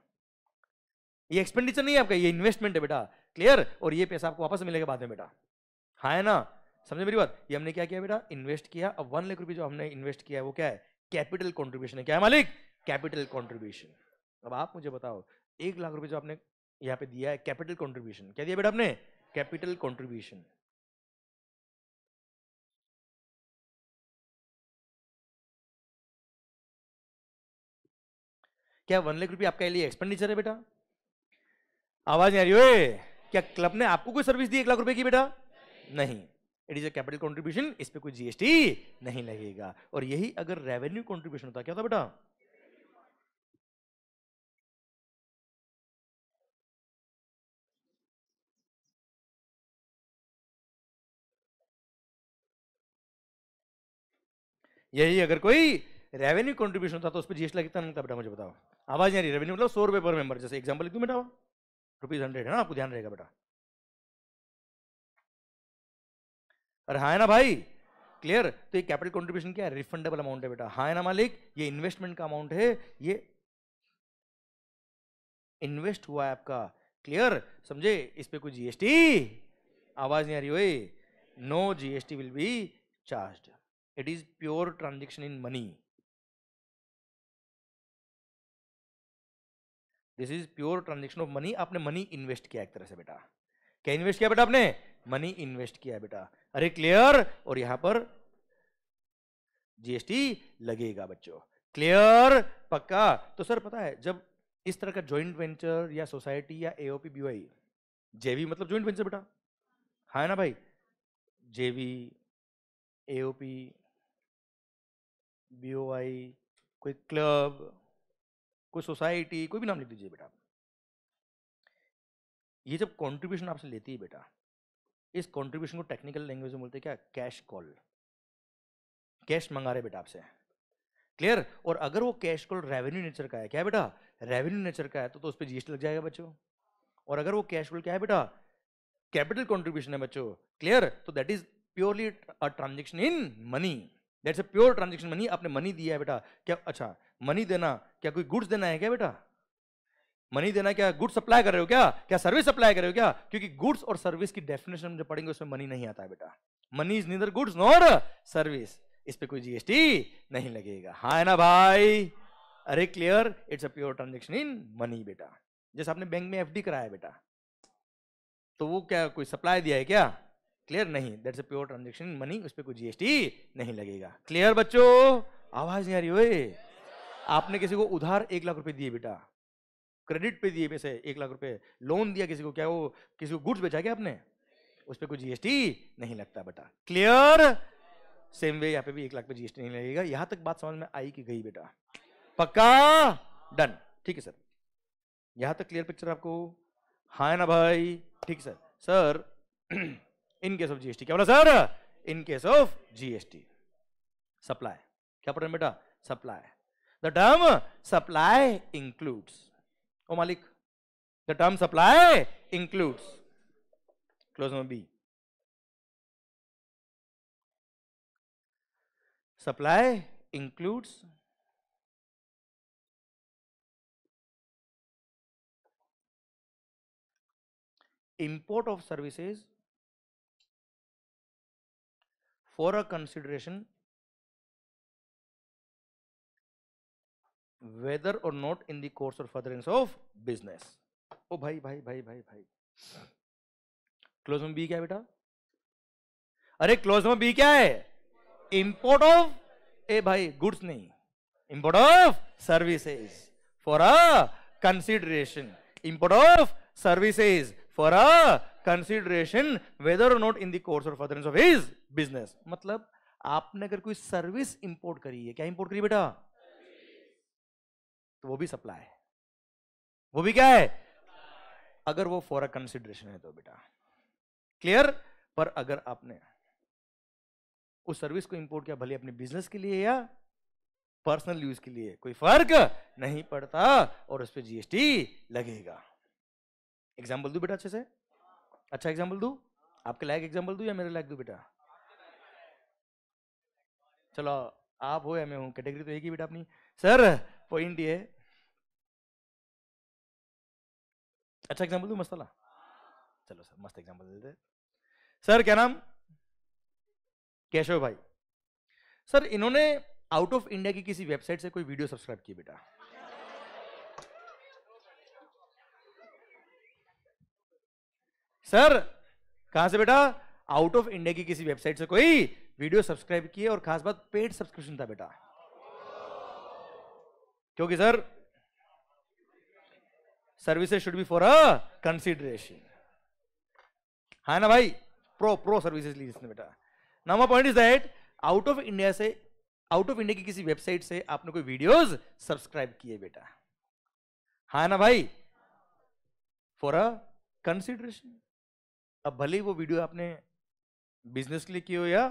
ये एक्सपेंडिचर नहीं है आपका ये इन्वेस्टमेंट है बेटा क्लियर और ये पैसा आपको वापस मिलेगा बाद में बेटा हाँ है ना समझे मेरी बात ये हमने क्या किया बेटा इन्वेस्ट किया अब वन लाख रुपये जो हमने इन्वेस्ट किया है वो क्या है कैपिटल कॉन्ट्रीब्यूशन है क्या है मालिक कैपिटल कॉन्ट्रीब्यूशन अब आप मुझे बताओ एक लाख रुपये जो आपने यहाँ पे दिया है कैपिटल कंट्रीब्यूशन क्या दिया बेटा आपने कैपिटल कंट्रीब्यूशन क्या वन लाख रुपये आपका लिए एक्सपेंडिचर है बेटा आवाज नहीं आ रही ओए क्या क्लब ने आपको कोई सर्विस दी एक लाख रुपए की बेटा नहीं it is a capital contribution इस पर कोई जीएसटी नहीं लगेगा और यही अगर रेवेन्यू कॉन्ट्रीब्यूशन होता क्या होता बेटा यही अगर कोई रेवेन्यू कॉन्ट्रीब्यूशन था तो उस पर जीएसटी कितना था बेटा मुझे बताओ आवाज नहीं आ रही रेवेन्यू मतलब सौ रुपये पर मेंबर जैसे एग्जाम्पल लिख बेटा रुपीज हंड्रेड है ना आपको ध्यान रहेगा बेटा अरे हाँ ना भाई क्लियर तो ये कैपिटल कॉन्ट्रीब्यूशन क्या है रिफंडेबल अमाउंट है बेटा हाँ ना मालिक ये इन्वेस्टमेंट का अमाउंट है ये इन्वेस्ट हुआ है आपका क्लियर समझे इस पर कोई जीएसटी आवाज नहीं आ रही हो no GST will be charged it is pure transaction in money this is pure transaction of money आपने मनी इन्वेस्ट किया एक तरह से बेटा क्या इन्वेस्ट किया बेटा आपने मनी इन्वेस्ट किया बेटा अरे क्लियर और यहां पर जीएसटी लगेगा बच्चों क्लियर पक्का तो सर पता है जब इस तरह का ज्वाइंट वेंचर या सोसाइटी या एओपी बीवाई जेवी मतलब ज्वाइंट वेंचर बेटा हाँ ना भाई जेवी एओपी बी कोई क्लब कोई सोसाइटी कोई भी नाम लिख दीजिए बेटा ये जब कंट्रीब्यूशन आपसे लेती है बेटा इस कंट्रीब्यूशन को टेक्निकल लैंग्वेज में बोलते क्या कैश कॉल कैश मंगा रहे बेटा आपसे क्लियर और अगर वो कैश कॉल रेवेन्यू नेचर का है क्या बेटा रेवेन्यू नेचर का है तो, तो उस पर जीएसटी लग जाएगा बच्चों और अगर वो कैश कॉल क्या है बेटा कैपिटल कॉन्ट्रीब्यूशन है बच्चों क्लियर तो that is purely a transaction in money that's a pure transaction money आपने मनी दिया है बेटा क्या अच्छा मनी देना क्या कोई गुड्स देना है क्या बेटा मनी देना क्या गुड्स सप्लाई कर रहे हो क्या क्या सर्विस सप्लाई कर रहे हो क्या क्योंकि गुड्स और सर्विस की डेफिनेशन जो पढ़ेंगे उसमें मनी नहीं आता है बेटा money is neither goods nor service इस पे कोई जीएसटी नहीं लगेगा हाँ है ना भाई अरे clear it's a pure transaction in money बेटा जैसे आपने बैंक में एफडी कराया बेटा तो वो क्या कोई सप्लाई दिया है क्या क्लियर नहीं that's a pure transaction money उस पर कोई जीएसटी नहीं लगेगा क्लियर बच्चो आवाज नहीं आ रही हो आपने किसी को उधार एक लाख रुपए दिए बेटा क्रेडिट पे दिए पैसे एक लाख रुपए लोन दिया किसी को क्या वो किसी को गुड्स बेचा क्या आपने उस पर कोई जीएसटी नहीं लगता बेटा क्लियर सेम वे यहाँ पे भी एक लाख पे जीएसटी नहीं लगेगा यहां तक बात समझ में आई कि गई बेटा पक्का डन ठीक है सर यहां तक क्लियर पिक्चर आपको हाँ ना भाई ठीक sir sir in case of GST क्या बोला sir in case of GST supply क्या पढ़ रहे बेटा supply the term supply includes ओ मालिक the term supply includes clause number B supply includes import of services for a consideration whether or not in the course or furtherance of business. ओ भाई भाई भाई भाई भाई क्लोज में B क्या बेटा अरे क्लोज में बी क्या है इंपोर्ट ऑफ ए भाई गुड्स नहीं import of services for a consideration import of services for a consideration whether or not in the of or of his business मतलब आपने अगर कोई सर्विस इंपोर्ट करी है क्या इंपोर्ट करी बेटा तो वो भी सप्लाई है वो भी क्या है अगर वो फॉर अ कंसिडरेशन है तो बेटा क्लियर पर अगर आपने उस सर्विस को इंपोर्ट किया भले अपने बिजनेस के लिए या पर्सनल यूज के लिए कोई फर्क नहीं पड़ता और उस पर जीएसटी लगेगा एग्जाम्पल दू बेटा अच्छे से अच्छा एग्जाम्पल दू आपके लायक एग्जाम्पल दू या मेरे लायक दू बेटा चलो आप हो या मैं हूं कैटेगरी तो एक ही बेटा अपनी सर पॉइंट ये अच्छा एग्जाम्पल दू मस्त वाला चलो सर मस्त एग्जाम्पल देते सर क्या नाम केशव भाई सर इन्होंने आउट ऑफ इंडिया की किसी वेबसाइट से कोई वीडियो सब्सक्राइब किया बेटा सर कहां से बेटा आउट ऑफ इंडिया की किसी वेबसाइट से कोई वीडियो सब्सक्राइब किए और खास बात पेड सब्सक्रिप्शन था बेटा क्योंकि sir services should be for a consideration हा ना भाई प्रो प्रो सर्विसेज ली इसने बेटा now point is that out of India से आउट ऑफ इंडिया की किसी वेबसाइट से आपने कोई वीडियोस सब्सक्राइब किए बेटा हा ना भाई फॉर अ कंसिडरेशन अब भले ही वो वीडियो आपने बिजनेस के लिए की हो या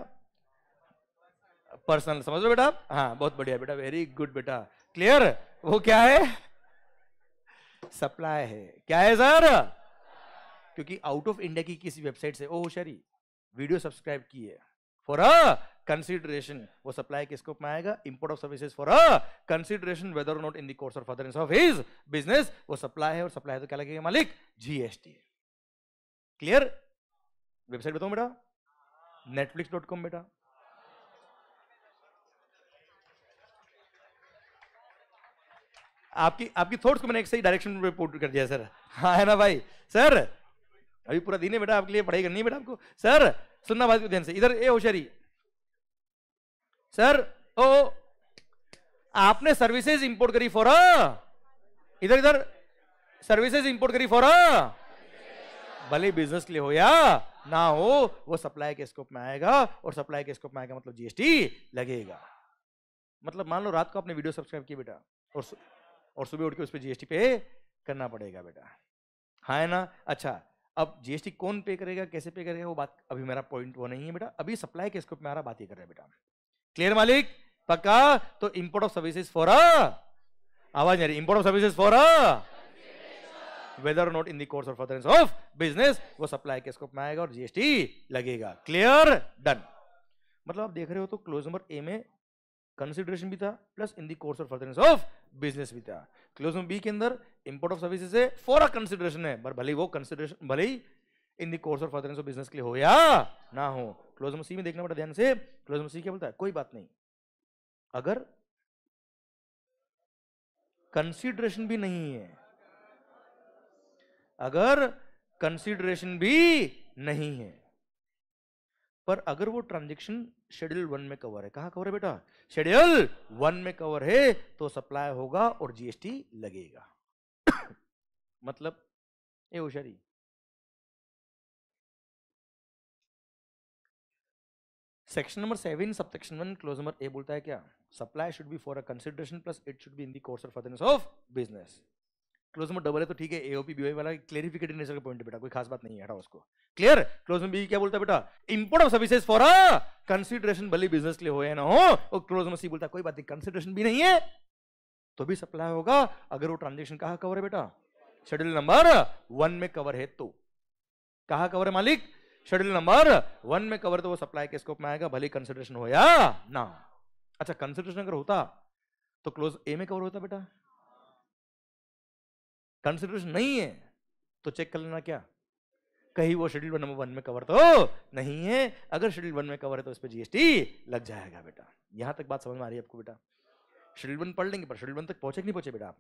पर्सनल समझ लो बेटा आप हाँ बहुत बढ़िया बेटा वेरी गुड बेटा क्लियर वो क्या है सप्लाई है क्या है सर क्योंकि आउट ऑफ इंडिया की किसी वेबसाइट से ओ शरी वीडियो सब्सक्राइब की है फॉर अ कंसिडरेशन वो सप्लाई किसके में आएगा import of services for a consideration whether not in the course और फर्दर ऑफ हिज बिजनेस वो सप्लाई है और सप्लाई तो क्या लगेगा मालिक जीएसटी क्लियर वेबसाइट बताऊं बेटा नेटफ्लिक्स डॉट कॉम बेटा आपकी आपकी थॉट्स को मैंने एक सही डायरेक्शन में रिपोर्ट कर दिया सर हाँ है ना भाई सर अभी पूरा दिन है बेटा आपके लिए पढ़ाई करनी है बेटा आपको सर सुनना बात को ध्यान से इधर ए होशियारी सर ओ आपने सर्विसेज इंपोर्ट करी फॉर इधर इधर सर्विसेज इंपोर्ट करी फॉर भले बिजनेस के लिए हो या ना हो वो सप्लाई के स्कोप में आएगा और सप्लाई के स्कोप में आएगा मतलब जीएसटी लगेगा मतलब मान लो रात को आपने वीडियो सब्सक्राइब किया बेटा और सु, और सुबह उठ के उस पर जीएसटी पे करना पड़ेगा बेटा हाँ है ना अच्छा अब जीएसटी कौन पे करेगा कैसे पे करेगा वो बात अभी मेरा पॉइंट वो नहीं है बेटा अभी सप्लाई के स्कोप में आ रहा बात ये कर रहे बेटा क्लियर मालिक पक्का तो इंपोर्ट ऑफ सर्विसेज फॉर आवाज नहीं रही import of services for whether not in the course or of business वो सप्लाई के स्कोप में आएगा और जीएसटी लगेगा क्लियर डन मतलब आप देख रहे हो तो क्लोज नंबर ए में कंसिडरेशन भी था प्लस इन दी कोर्स और फर्दरेंस ऑफ बिजनेस भी था क्लोज नंबर बी के अंदर इंपोर्ट ऑफ सर्विस से फॉर अ कंसिडरेशन है पर भले वो कंसिडरेशन भले ही इन दी कोर्स और फर्दरेंस ऑफ बिजनेस के लिए हो या ना हो क्लोज नंबर सी में देखना पड़ा ध्यान से क्लोज नंबर सी क्या बोलता है कोई बात नहीं अगर कंसिडरेशन भी नहीं है अगर कंसिडरेशन भी नहीं है पर अगर वो ट्रांजेक्शन शेड्यूल वन में कवर है कहा कवर है बेटा शेड्यूल वन में कवर है तो सप्लाई होगा और जीएसटी लगेगा मतलब ये होशियारी section number seven sub section one clause number A बोलता है क्या supply should be for a consideration plus it should be in the course of business clause में डबल है तो ठीक है एओपी बीओपी वाला क्लेरिफिकेटिव नेचर का पॉइंट है बेटा कोई खास बात नहीं है उसको क्लियर क्लोज में बी क्या बोलता है बेटा import of services for a consideration भले बिजनेस के लिए हो या ना हो और क्लोज में सी बोलता है कोई बात नहीं कंसिडरेशन भी नहीं है तो भी सप्लाई होगा अगर वो ट्रांजेक्शन कहा कवर है बेटा शेड्यूल नंबर वन में कवर है तो कहा कवर है मालिक शेड्यूल नंबर वन में कवर तो वो सप्लाई के स्कोप में आएगा भले कंसिडरेशन हो या ना अच्छा कंसिडरेशन अगर होता तो क्लोज ए में कवर होता बेटा कंसिडरेशन नहीं है तो चेक कर लेना क्या कहीं वो शेड्यूल नंबर वन में कवर तो नहीं है अगर शेड्यूल वन में कवर है तो इस पर जीएसटी लग जाएगा बेटा यहां तक बात समझ में आ रही है आपको बेटा शेड्यूल वन पढ़ लेंगे पर शेड्यूल वन तक पहुंचे नहीं पहुंचे बेटा आप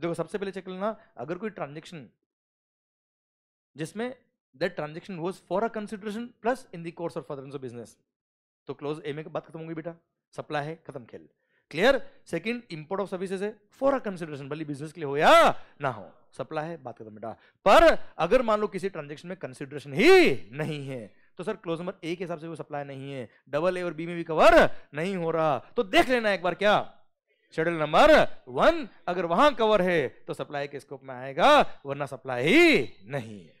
देखो सबसे पहले चेक कर लेना अगर कोई ट्रांजेक्शन जिसमें that transaction was for a consideration plus in the course of for business तो क्लोज ए में बात खत्म होगी बेटा सप्लाई है खत्म खेल clear second import of services है फॉर अ कंसिडरेशन भले बिजनेस के लिए हो या ना हो सप्लाई है बात खत्म बेटा पर अगर मान लो किसी ट्रांजेक्शन में कंसिडरेशन ही नहीं है तो सर क्लोज नंबर ए के हिसाब से वो सप्लाई नहीं है डबल ए और बी में भी कवर नहीं हो रहा तो देख लेना एक बार क्या शेड्यूल नंबर वन अगर वहां कवर है तो सप्लाई के स्कोप में आएगा वरना सप्लाई ही नहीं है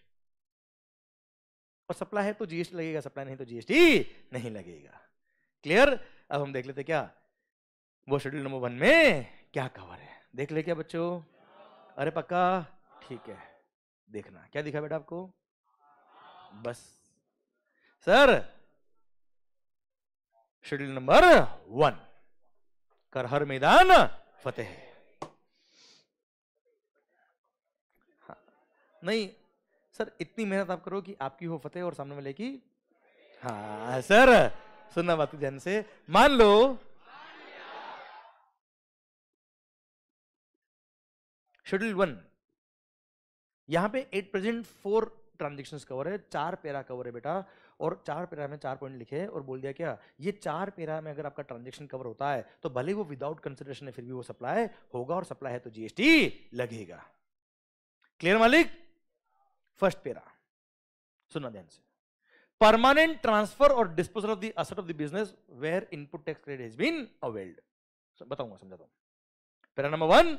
और सप्लाई है तो जीएसटी लगेगा सप्लाई नहीं तो जीएसटी नहीं लगेगा क्लियर अब हम देख लेते क्या वो शेड्यूल नंबर वन में क्या कवर है देख ले क्या बच्चों अरे पक्का ठीक है देखना क्या दिखा बेटा आपको बस सर शेड्यूल नंबर वन कर हर मैदान फतेह हाँ। नहीं सर इतनी मेहनत आप करो कि आपकी हो फतेह और सामने वाले की हाँ सर सुनना बात ध्यान से मान लो शेड्यूल वन यहां पे at present four transaction cover है चार पेरा कवर है बेटा और चार पेरा में चार पॉइंट लिखे और बोल दिया क्या ये चार पेरा में अगर आपका ट्रांजेक्शन कवर होता है तो भले वो विदाउट कंसिडरेशन है फिर भी वो सप्लाई होगा और सप्लाई है तो जीएसटी लगेगा क्लियर मालिक फर्स्ट पेरा सुनना ध्यान से परमानेंट ट्रांसफर और disposal of the asset of the business where input tax credit has been availed बताऊंगा समझाता हूं para number one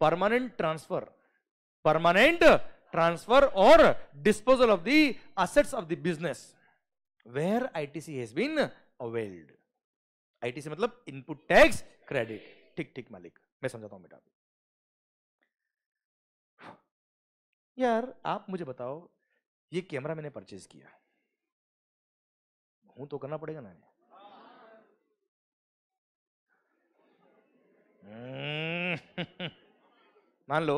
permanent transfer permanent transfer और disposal of the assets of the business where ITC has been availed ITC मतलब input tax credit ठीक ठीक मालिक मैं समझाता हूं बेटा यार आप मुझे बताओ ये कैमरा मैंने परचेज किया हूं तो करना पड़ेगा ना हम्म मान लो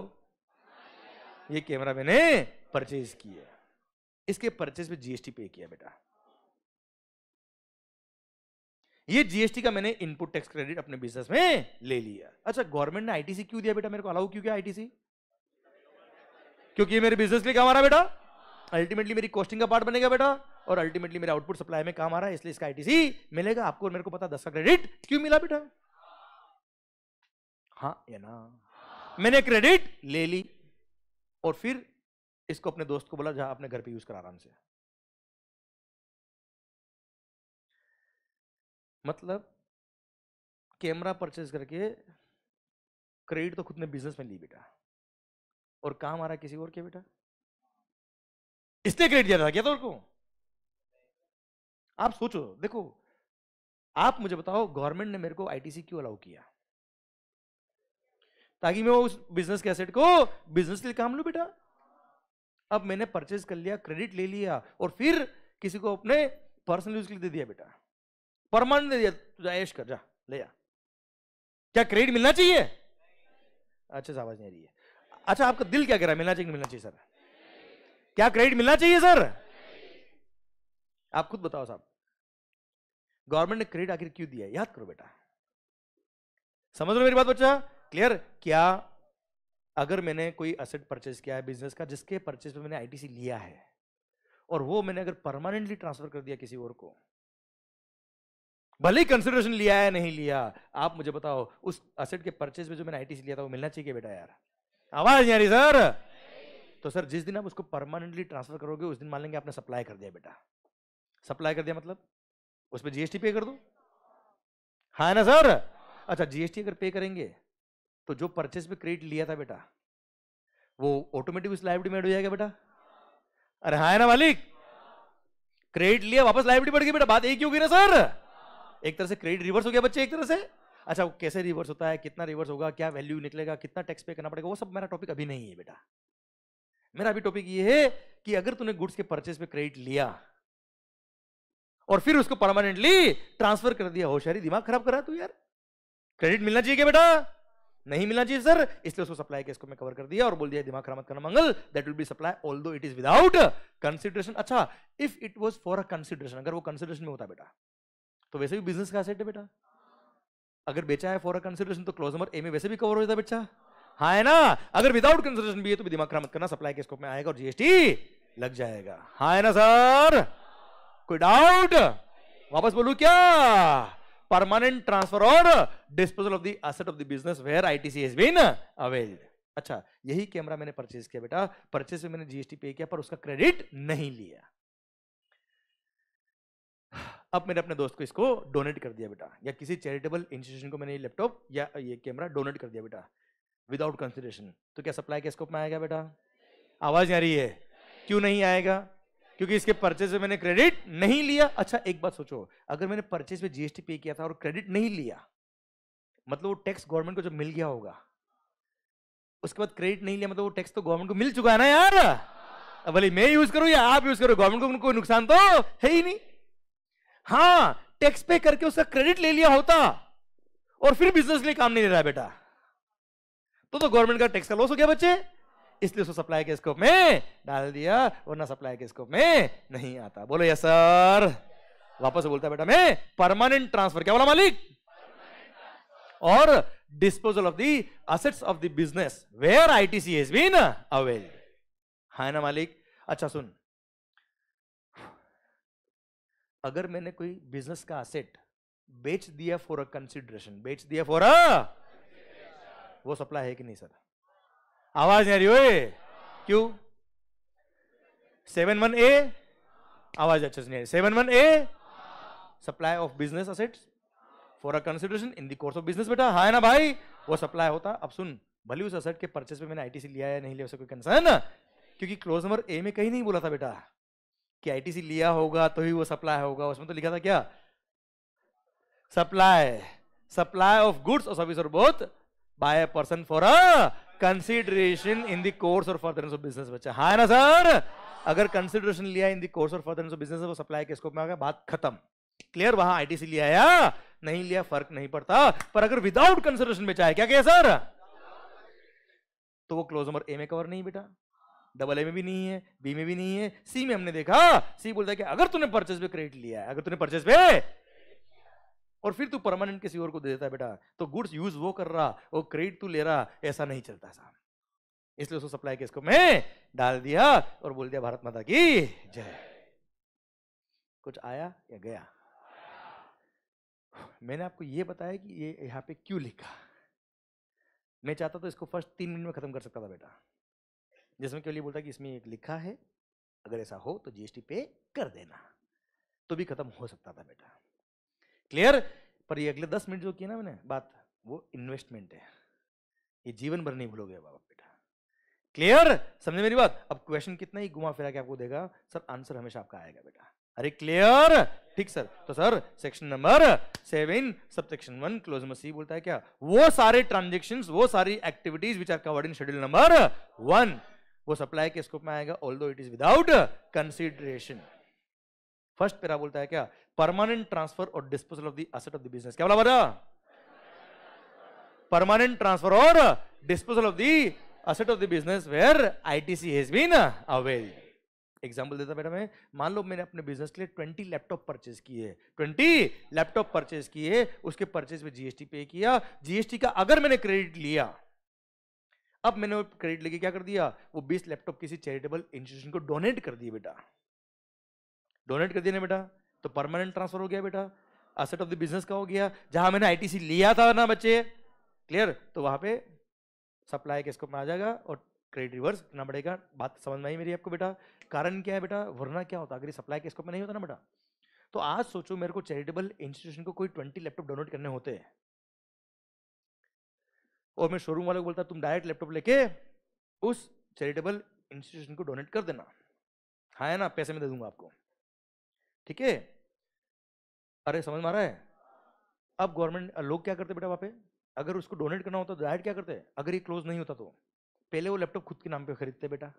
ये कैमरा मैंने परचेज किया इसके परचेज पे जीएसटी पे किया बेटा ये जीएसटी का मैंने इनपुट टैक्स क्रेडिट अपने बिजनेस में ले लिया अच्छा गवर्नमेंट ने आईटीसी क्यों दिया बेटा मेरे को अलाउ क्यों किया आईटीसी क्योंकि ये मेरे बिजनेस के लिए काम आ रहा बेटा अल्टीमेटली मेरी कॉस्टिंग का पार्ट बनेगा बेटा और अल्टीमेटली मेरे आउटपुट सप्लाई में काम आ रहा है इसलिए इसका आईटीसी मिलेगा आपको और मेरे को पता दस का क्रेडिट क्यों मिला बेटा हाँ या ना मैंने क्रेडिट ले ली और फिर इसको अपने दोस्त को बोला जहां अपने घर पे यूज कर आराम से मतलब कैमरा परचेज करके क्रेडिट तो खुद ने बिजनेस में ली बेटा और काम आ रहा किसी और के बेटा इसने क्रेडिट दिया था क्या था उसको आप सोचो देखो आप मुझे बताओ गवर्नमेंट ने मेरे को आईटीसी क्यों अलाउ किया ताकि मैं उस बिजनेस के एसेट को बिजनेस के लिए काम लू बेटा अब मैंने परचेज कर लिया क्रेडिट ले लिया और फिर किसी को अपने पर्सनल यूज के लिए दे दिया बेटा परमानेंट दे दिया तुझा ऐश कर जा ले जा क्या क्रेडिट मिलना चाहिए अच्छा आवाज नहीं आ रही है अच्छा आपका दिल क्या कह रहा है मिलना चाहिए मिलना चाहिए सर क्या क्रेडिट मिलना चाहिए सर आप खुद बताओ साहब गवर्नमेंट ने क्रेडिट आखिर क्यों दिया याद करो बेटा समझ लो मेरी बात बच्चा क्लियर क्या अगर मैंने कोई असेट परचेज किया है बिजनेस का जिसके परचेज पे मैंने आईटीसी लिया है और वो मैंने अगर परमानेंटली ट्रांसफर कर दिया किसी और को भले ही कंसिडरेशन लिया है नहीं लिया आप मुझे बताओ उस असेट के परचेज में जो मैंने आईटीसी लिया था वो मिलना चाहिए बेटा यार आवाज नहीं आ रही सर तो सर जिस दिन आप उसको परमानेंटली ट्रांसफर करोगे उस दिन मान लेंगे आपने सप्लाई कर दिया बेटा सप्लाई कर दिया मतलब उस पर जीएसटी पे कर दो हाँ ना सर अच्छा जीएसटी अगर पे करेंगे तो जो परचेस पे क्रेडिट लिया था बेटा वो ऑटोमेटिक उस लाइब्रेटी में एड हो जाएगा बेटा अरे हाँ है ना मालिक क्रेडिट लिया वापस लाइब्रेटी बढ़ गई बेटा बात एक ही होगी ना सर एक तरह से क्रेडिट रिवर्स हो गया बच्चे एक तरह से अच्छा वो कैसे रिवर्स होता है कितना रिवर्स होगा क्या वैल्यू निकलेगा कितना टैक्स पे करना पड़ेगा वो सब मेरा टॉपिक अभी नहीं है बेटा मेरा अभी टॉपिक ये है कि अगर तूने गुड्स के परचेस पे क्रेडिट लिया और फिर उसको परमानेंटली ट्रांसफर कर दिया होशियारी दिमाग खराब करा तू यार क्रेडिट मिलना चाहिए क्या बेटा नहीं मिलना चाहिए सर इसलिए उसको सप्लाई केस को मैं कवर कर दिया और बोल दिया दिमाग खराब मत करना मंगल that will be supply although it is without consideration अच्छा if it was for a consideration अगर वो कंसिडरेशन में होता बेटा तो वैसे भी बिजनेस का सेट है बेटा अगर बेचा है फॉर अ कंसिडरेशन तो क्लोज नंबर ए में वैसे भी कवर हो जाता बेचा हाँ है ना अगर विदाउट कंसिडरेशन भी है तो भी दिमाग खराब मत करना सप्लाई केस को में आएगा और जीएसटी लग जाएगा हाँ है ना सर कोई डाउट वापस बोलू क्या परमानेंट ट्रांसफर और disposal of the asset of the business where ITC has been availed अच्छा यही कैमरा मैंने परचेज किया बेटा परचेज में मैंने जीएसटी पे किया पर उसका क्रेडिट नहीं लिया अब मैंने अपने दोस्त को इसको डोनेट कर दिया बेटा या किसी चैरिटेबल इंस्टीट्यूशन को मैंने ये लैपटॉप या ये कैमरा डोनेट कर दिया बेटा विदाउट कंसिडरेशन तो क्या सप्लाई के स्कोप में आएगा बेटा आवाज आ रही है क्यों नहीं आएगा क्योंकि इसके परचेज में मैंने क्रेडिट नहीं लिया अच्छा एक बात सोचो अगर मैंने परचेज में जीएसटी पे किया था और क्रेडिट नहीं लिया मतलब वो टैक्स गवर्नमेंट को जब मिल गया होगा उसके बाद क्रेडिट नहीं लिया मतलब वो टैक्स तो गवर्नमेंट को मिल चुका है ना यार भले मैं यूज करूं या आप यूज करो गवर्नमेंट को कोई नुकसान तो है ही नहीं हाँ टैक्स पे करके उसका क्रेडिट ले लिया होता और फिर बिजनेस के लिए काम नहीं ले रहा है बेटा तो तो गवर्नमेंट का टैक्स का लॉस हो गया बच्चे इसलिए उसको सप्लाई के स्कोप में डाल दिया वरना सप्लाई के स्कोप में नहीं आता बोलो यस सर वापस बोलता बेटा मैं परमानेंट ट्रांसफर क्या बोला मालिक और disposal of the assets of the business where ITC has been avail हाँ ना मालिक अच्छा सुन अगर मैंने कोई बिजनेस का असेट बेच दिया फॉर अ कंसिडरेशन बेच दिया फॉर अ वो सप्लाई है कि नहीं सर आवाज नहीं आ रही ओए क्यों सेवन वन ए आवाज अच्छे से नहीं आ रही seven one A supply of business assets for a consideration in the course of business बेटा हाँ ना भाई वो सप्लाई होता अब सुन भले उस असेट के परचेस पे मैंने आईटीसी लिया या नहीं लिया उसे कोई कंसर्न ना क्योंकि क्लोज नंबर ए में कहीं नहीं बोला था बेटा कि आईटीसी लिया होगा तो ही वो सप्लाई होगा उसमें तो लिखा था क्या सप्लाई सप्लाई ऑफ गुड्स और सर्विस और both by a person for a consideration in the course और फर्दरेंस ऑफ बिजनेस बच्चा हा है ना सर अगर कंसिडरेशन लिया इन द कोर्स और फर्दरेंस ऑफ बिजनेस वो सप्लाई के स्कोप में आ गया बात खत्म क्लियर वहां आईटीसी लिया या नहीं लिया फर्क नहीं पड़ता पर अगर विदाउट कंसिडरेशन बेचा है क्या क्या सर तो वो क्लोज नंबर ए में कवर नहीं बेटा डबल ए में भी नहीं है बी में भी नहीं है सी में हमने देखा सी बोलता है कि अगर तूने परचेस पे क्रेडिट लिया है अगर तूने परचेस पे और फिर तू परमानेंट किसी और को दे देता है बेटा तो गुड्स यूज वो कर रहा वो क्रेडिट तू ले रहा ऐसा नहीं चलता साहब इसलिए उसको सप्लाई केस को मैं डाल दिया और बोल दिया भारत माता की जय कुछ आया या गया मैंने आपको ये बताया कि ये यहाँ पे क्यों लिखा मैं चाहता तो इसको फर्स्ट तीन मिनट में खत्म कर सकता था बेटा जिसमें केवल ये बोलता कि इसमें एक लिखा है अगर ऐसा हो तो जीएसटी पे कर देना तो भी खत्म हो सकता था बेटा क्लियर पर ये अगले दस मिनट जो किया ना मैंने बात वो इन्वेस्टमेंट है ये जीवन भर नहीं भूलोगे बाबा बेटा क्लियर समझे मेरी बात अब क्वेश्चन कितना ही घुमा फिरा के आपको देगा सर आंसर हमेशा आपका आएगा बेटा अरे क्लियर ठीक सर तो sir section number seven sub section one clause में सी बोलता है क्या वो सारे ट्रांजेक्शन वो सारी activities which are covered in schedule number one वो सप्लाई के स्कोप में आएगा although it is without consideration first para बोलता है क्या परमानेंट ट्रांसफर और disposal of the asset of the business क्या बोला बता परमानेंट ट्रांसफर और disposal of the asset of the business where ITC has been avail example देता बेटा मैं मान लो मैंने अपने बिजनेस के लिए ट्वेंटी लैपटॉप परचेज किए ट्वेंटी लैपटॉप परचेज किए उसके परचेज में जीएसटी पे किया जीएसटी का अगर मैंने क्रेडिट लिया अब मैंने क्रेडिट लेके क्या कर दिया वो बीस लैपटॉप किसी चैरिटेबल इंस्टीट्यूशन को डोनेट कर दिए बेटा डोनेट कर दिया बेटा तो परमानेंट ट्रांसफर हो गया बेटा असेट ऑफ द बिजनेस का हो गया जहां मैंने आईटीसी लिया था ना बच्चे क्लियर तो वहां पे सप्लाई के स्कोप में आ जाएगा और क्रेडिट रिवर्स करना पड़ेगा बात समझ में आई मेरी आपको बेटा कारण क्या है बेटा वरना क्या होता अगर सप्लाई किसको में नहीं होता ना बेटा तो आज सोचो मेरे को चैरिटेबल इंस्टीट्यूशन को कोई ट्वेंटी लैपटॉप डोनेट करने होते हैं और मैं शोरूम वाले को बोलता तुम डायरेक्ट लैपटॉप लेके उस चैरिटेबल इंस्टीट्यूशन को डोनेट कर देना हाँ है ना पैसे में दे दूंगा आपको ठीक है अरे समझ में आ रहा है अब गवर्नमेंट लोग क्या करते बेटा वहाँ पे अगर उसको डोनेट करना होता तो डायरेक्ट क्या करते अगर ये क्लोज नहीं होता तो पहले वो लैपटॉप खुद के नाम पे खरीदते बेटा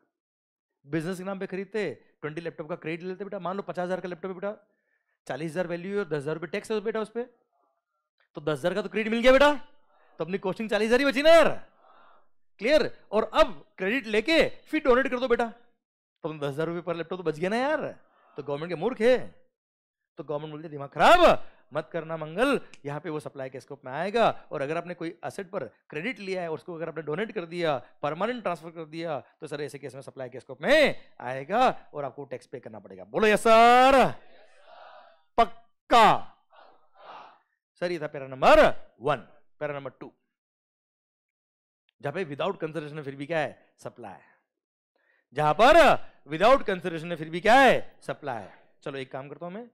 बिजनेस के नाम पे खरीदते ट्वेंटी लैपटॉप का क्रेडिट लेते बेटा मान लो पचास हज़ार का लैपटॉप है बेटा चालीस हज़ार वैल्यू है दस हज़ार रुपये टैक्स है बेटा उस पर तो दस हज़ार का तो क्रेडिट मिल गया बेटा तो अपनी कोस्टिंग चालीस हज़ार ही बची ना यार क्लियर और अब क्रेडिट लेके फिर डोनेट कर दो बेटा तो दस हज़ार रुपये पर लैपटॉप तो बच गया ना यार तो गवर्नमेंट के मूर्ख है तो गवर्नमेंट बोलते दिमाग खराब मत करना मंगल यहाँ पे वो सप्लाई के स्कोप में आएगा और अगर आपने कोई असेट पर क्रेडिट लिया है उसको अगर आपने डोनेट कर दिया परमानेंट ट्रांसफर कर दिया तो सर ऐसे केस में सप्लाई के स्कोप में आएगा और आपको टैक्स पे करना पड़ेगा बोलो यस सर पक्का सर ये था para number one para number two जहां पे विदाउट कंसल्टेशन फिर भी क्या है सप्लाई जहां पर विदाउट कंसिडरेशन फिर भी क्या है सप्लाई है चलो एक काम करता हूं मैं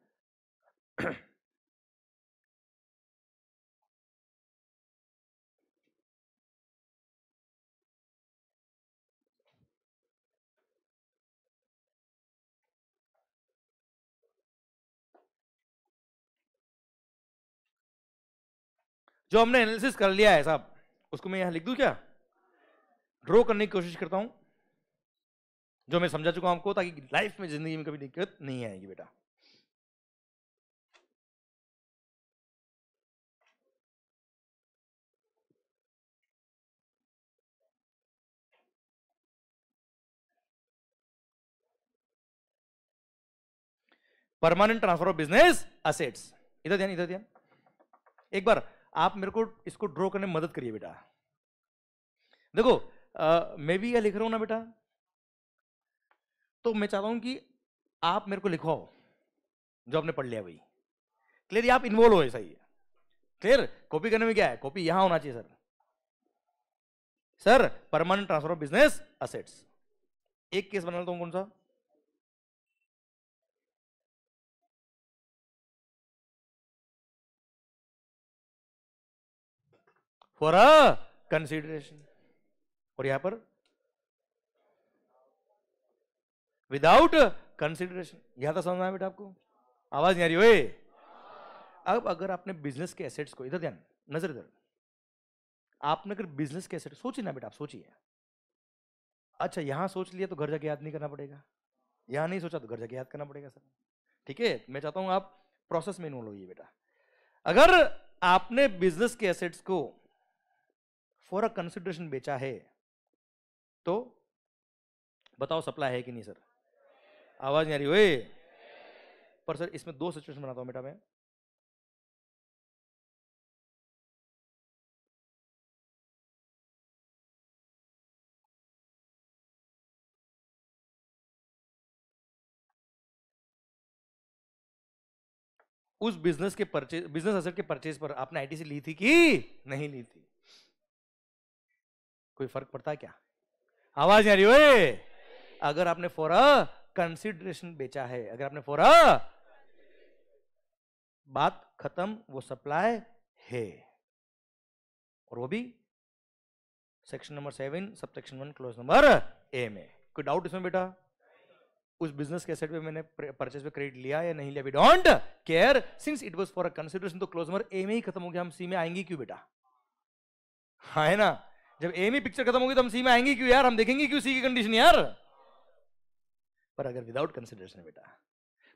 जो हमने एनालिसिस कर लिया है साहब उसको मैं यहां लिख दूं क्या ड्रॉ करने की कोशिश करता हूं जो मैं समझा चुका हूं आपको ताकि लाइफ में जिंदगी में कभी दिक्कत नहीं आएगी बेटा permanent transfer of business assets इधर ध्यान इधर ध्यान एक बार आप मेरे को इसको ड्रॉ करने में मदद करिए बेटा देखो मैं भी यह लिख रहा हूं ना बेटा तो मैं चाहता हूं कि आप मेरे को लिखवाओ जो आपने पढ़ लिया भाई क्लियर आप इन्वॉल्व हो सही है क्लियर कॉपी करने में क्या है कॉपी यहां होना चाहिए sir sir permanent transfer of business assets एक केस बना लेता हूं कौन सा फॉर अ कंसिडरेशन और यहां पर विदाउट कंसिडरेशन यहां तो समझ में बेटा आपको आवाज नहीं आ रही ओए अब अगर आपने बिजनेस के एसेट्स को इधर ध्यान नजर इधर आपने अगर बिजनेस के एसेट सोचिए ना बेटा आप सोचिए अच्छा यहाँ सोच लिया तो घर जाके याद नहीं करना पड़ेगा यहाँ नहीं सोचा तो घर जाके याद करना पड़ेगा सर ठीक है मैं चाहता हूँ आप प्रोसेस में इन्वॉल्व होइए बेटा अगर आपने बिजनेस के एसेट्स को फॉर अ कंसिडरेशन बेचा है तो बताओ सप्लाई है कि नहीं सर आवाज नहीं आ रही पर सर इसमें दो सिचुएशन बनाता हूँ बेटा मैं उस बिजनेस के परचेज बिजनेस असेट के परचेज पर आपने आईटीसी ली थी कि नहीं ली थी कोई फर्क पड़ता है क्या आवाज आ रही अगर आपने फॉर कंसिडरेशन बेचा है अगर आपने फॉर अ बात खत्म वो सप्लाई है और वो भी section number seven sub section one clause number A में कोई डाउट इसमें बेटा उस बिजनेस के सेट पे मैंने परचेज पे क्रेडिट लिया या नहीं लिया we don't care since it was for a consideration तो क्लोज नंबर ए में ही खत्म हो गया हम सी में आएंगे क्यों बेटा हाँ है ना जब ए में पिक्चर खत्म होगी तो हम सी में आएंगे क्यों यार हम देखेंगे क्यों सी की कंडीशन यार पर अगर विदाउट कंसिडरेशन बेटा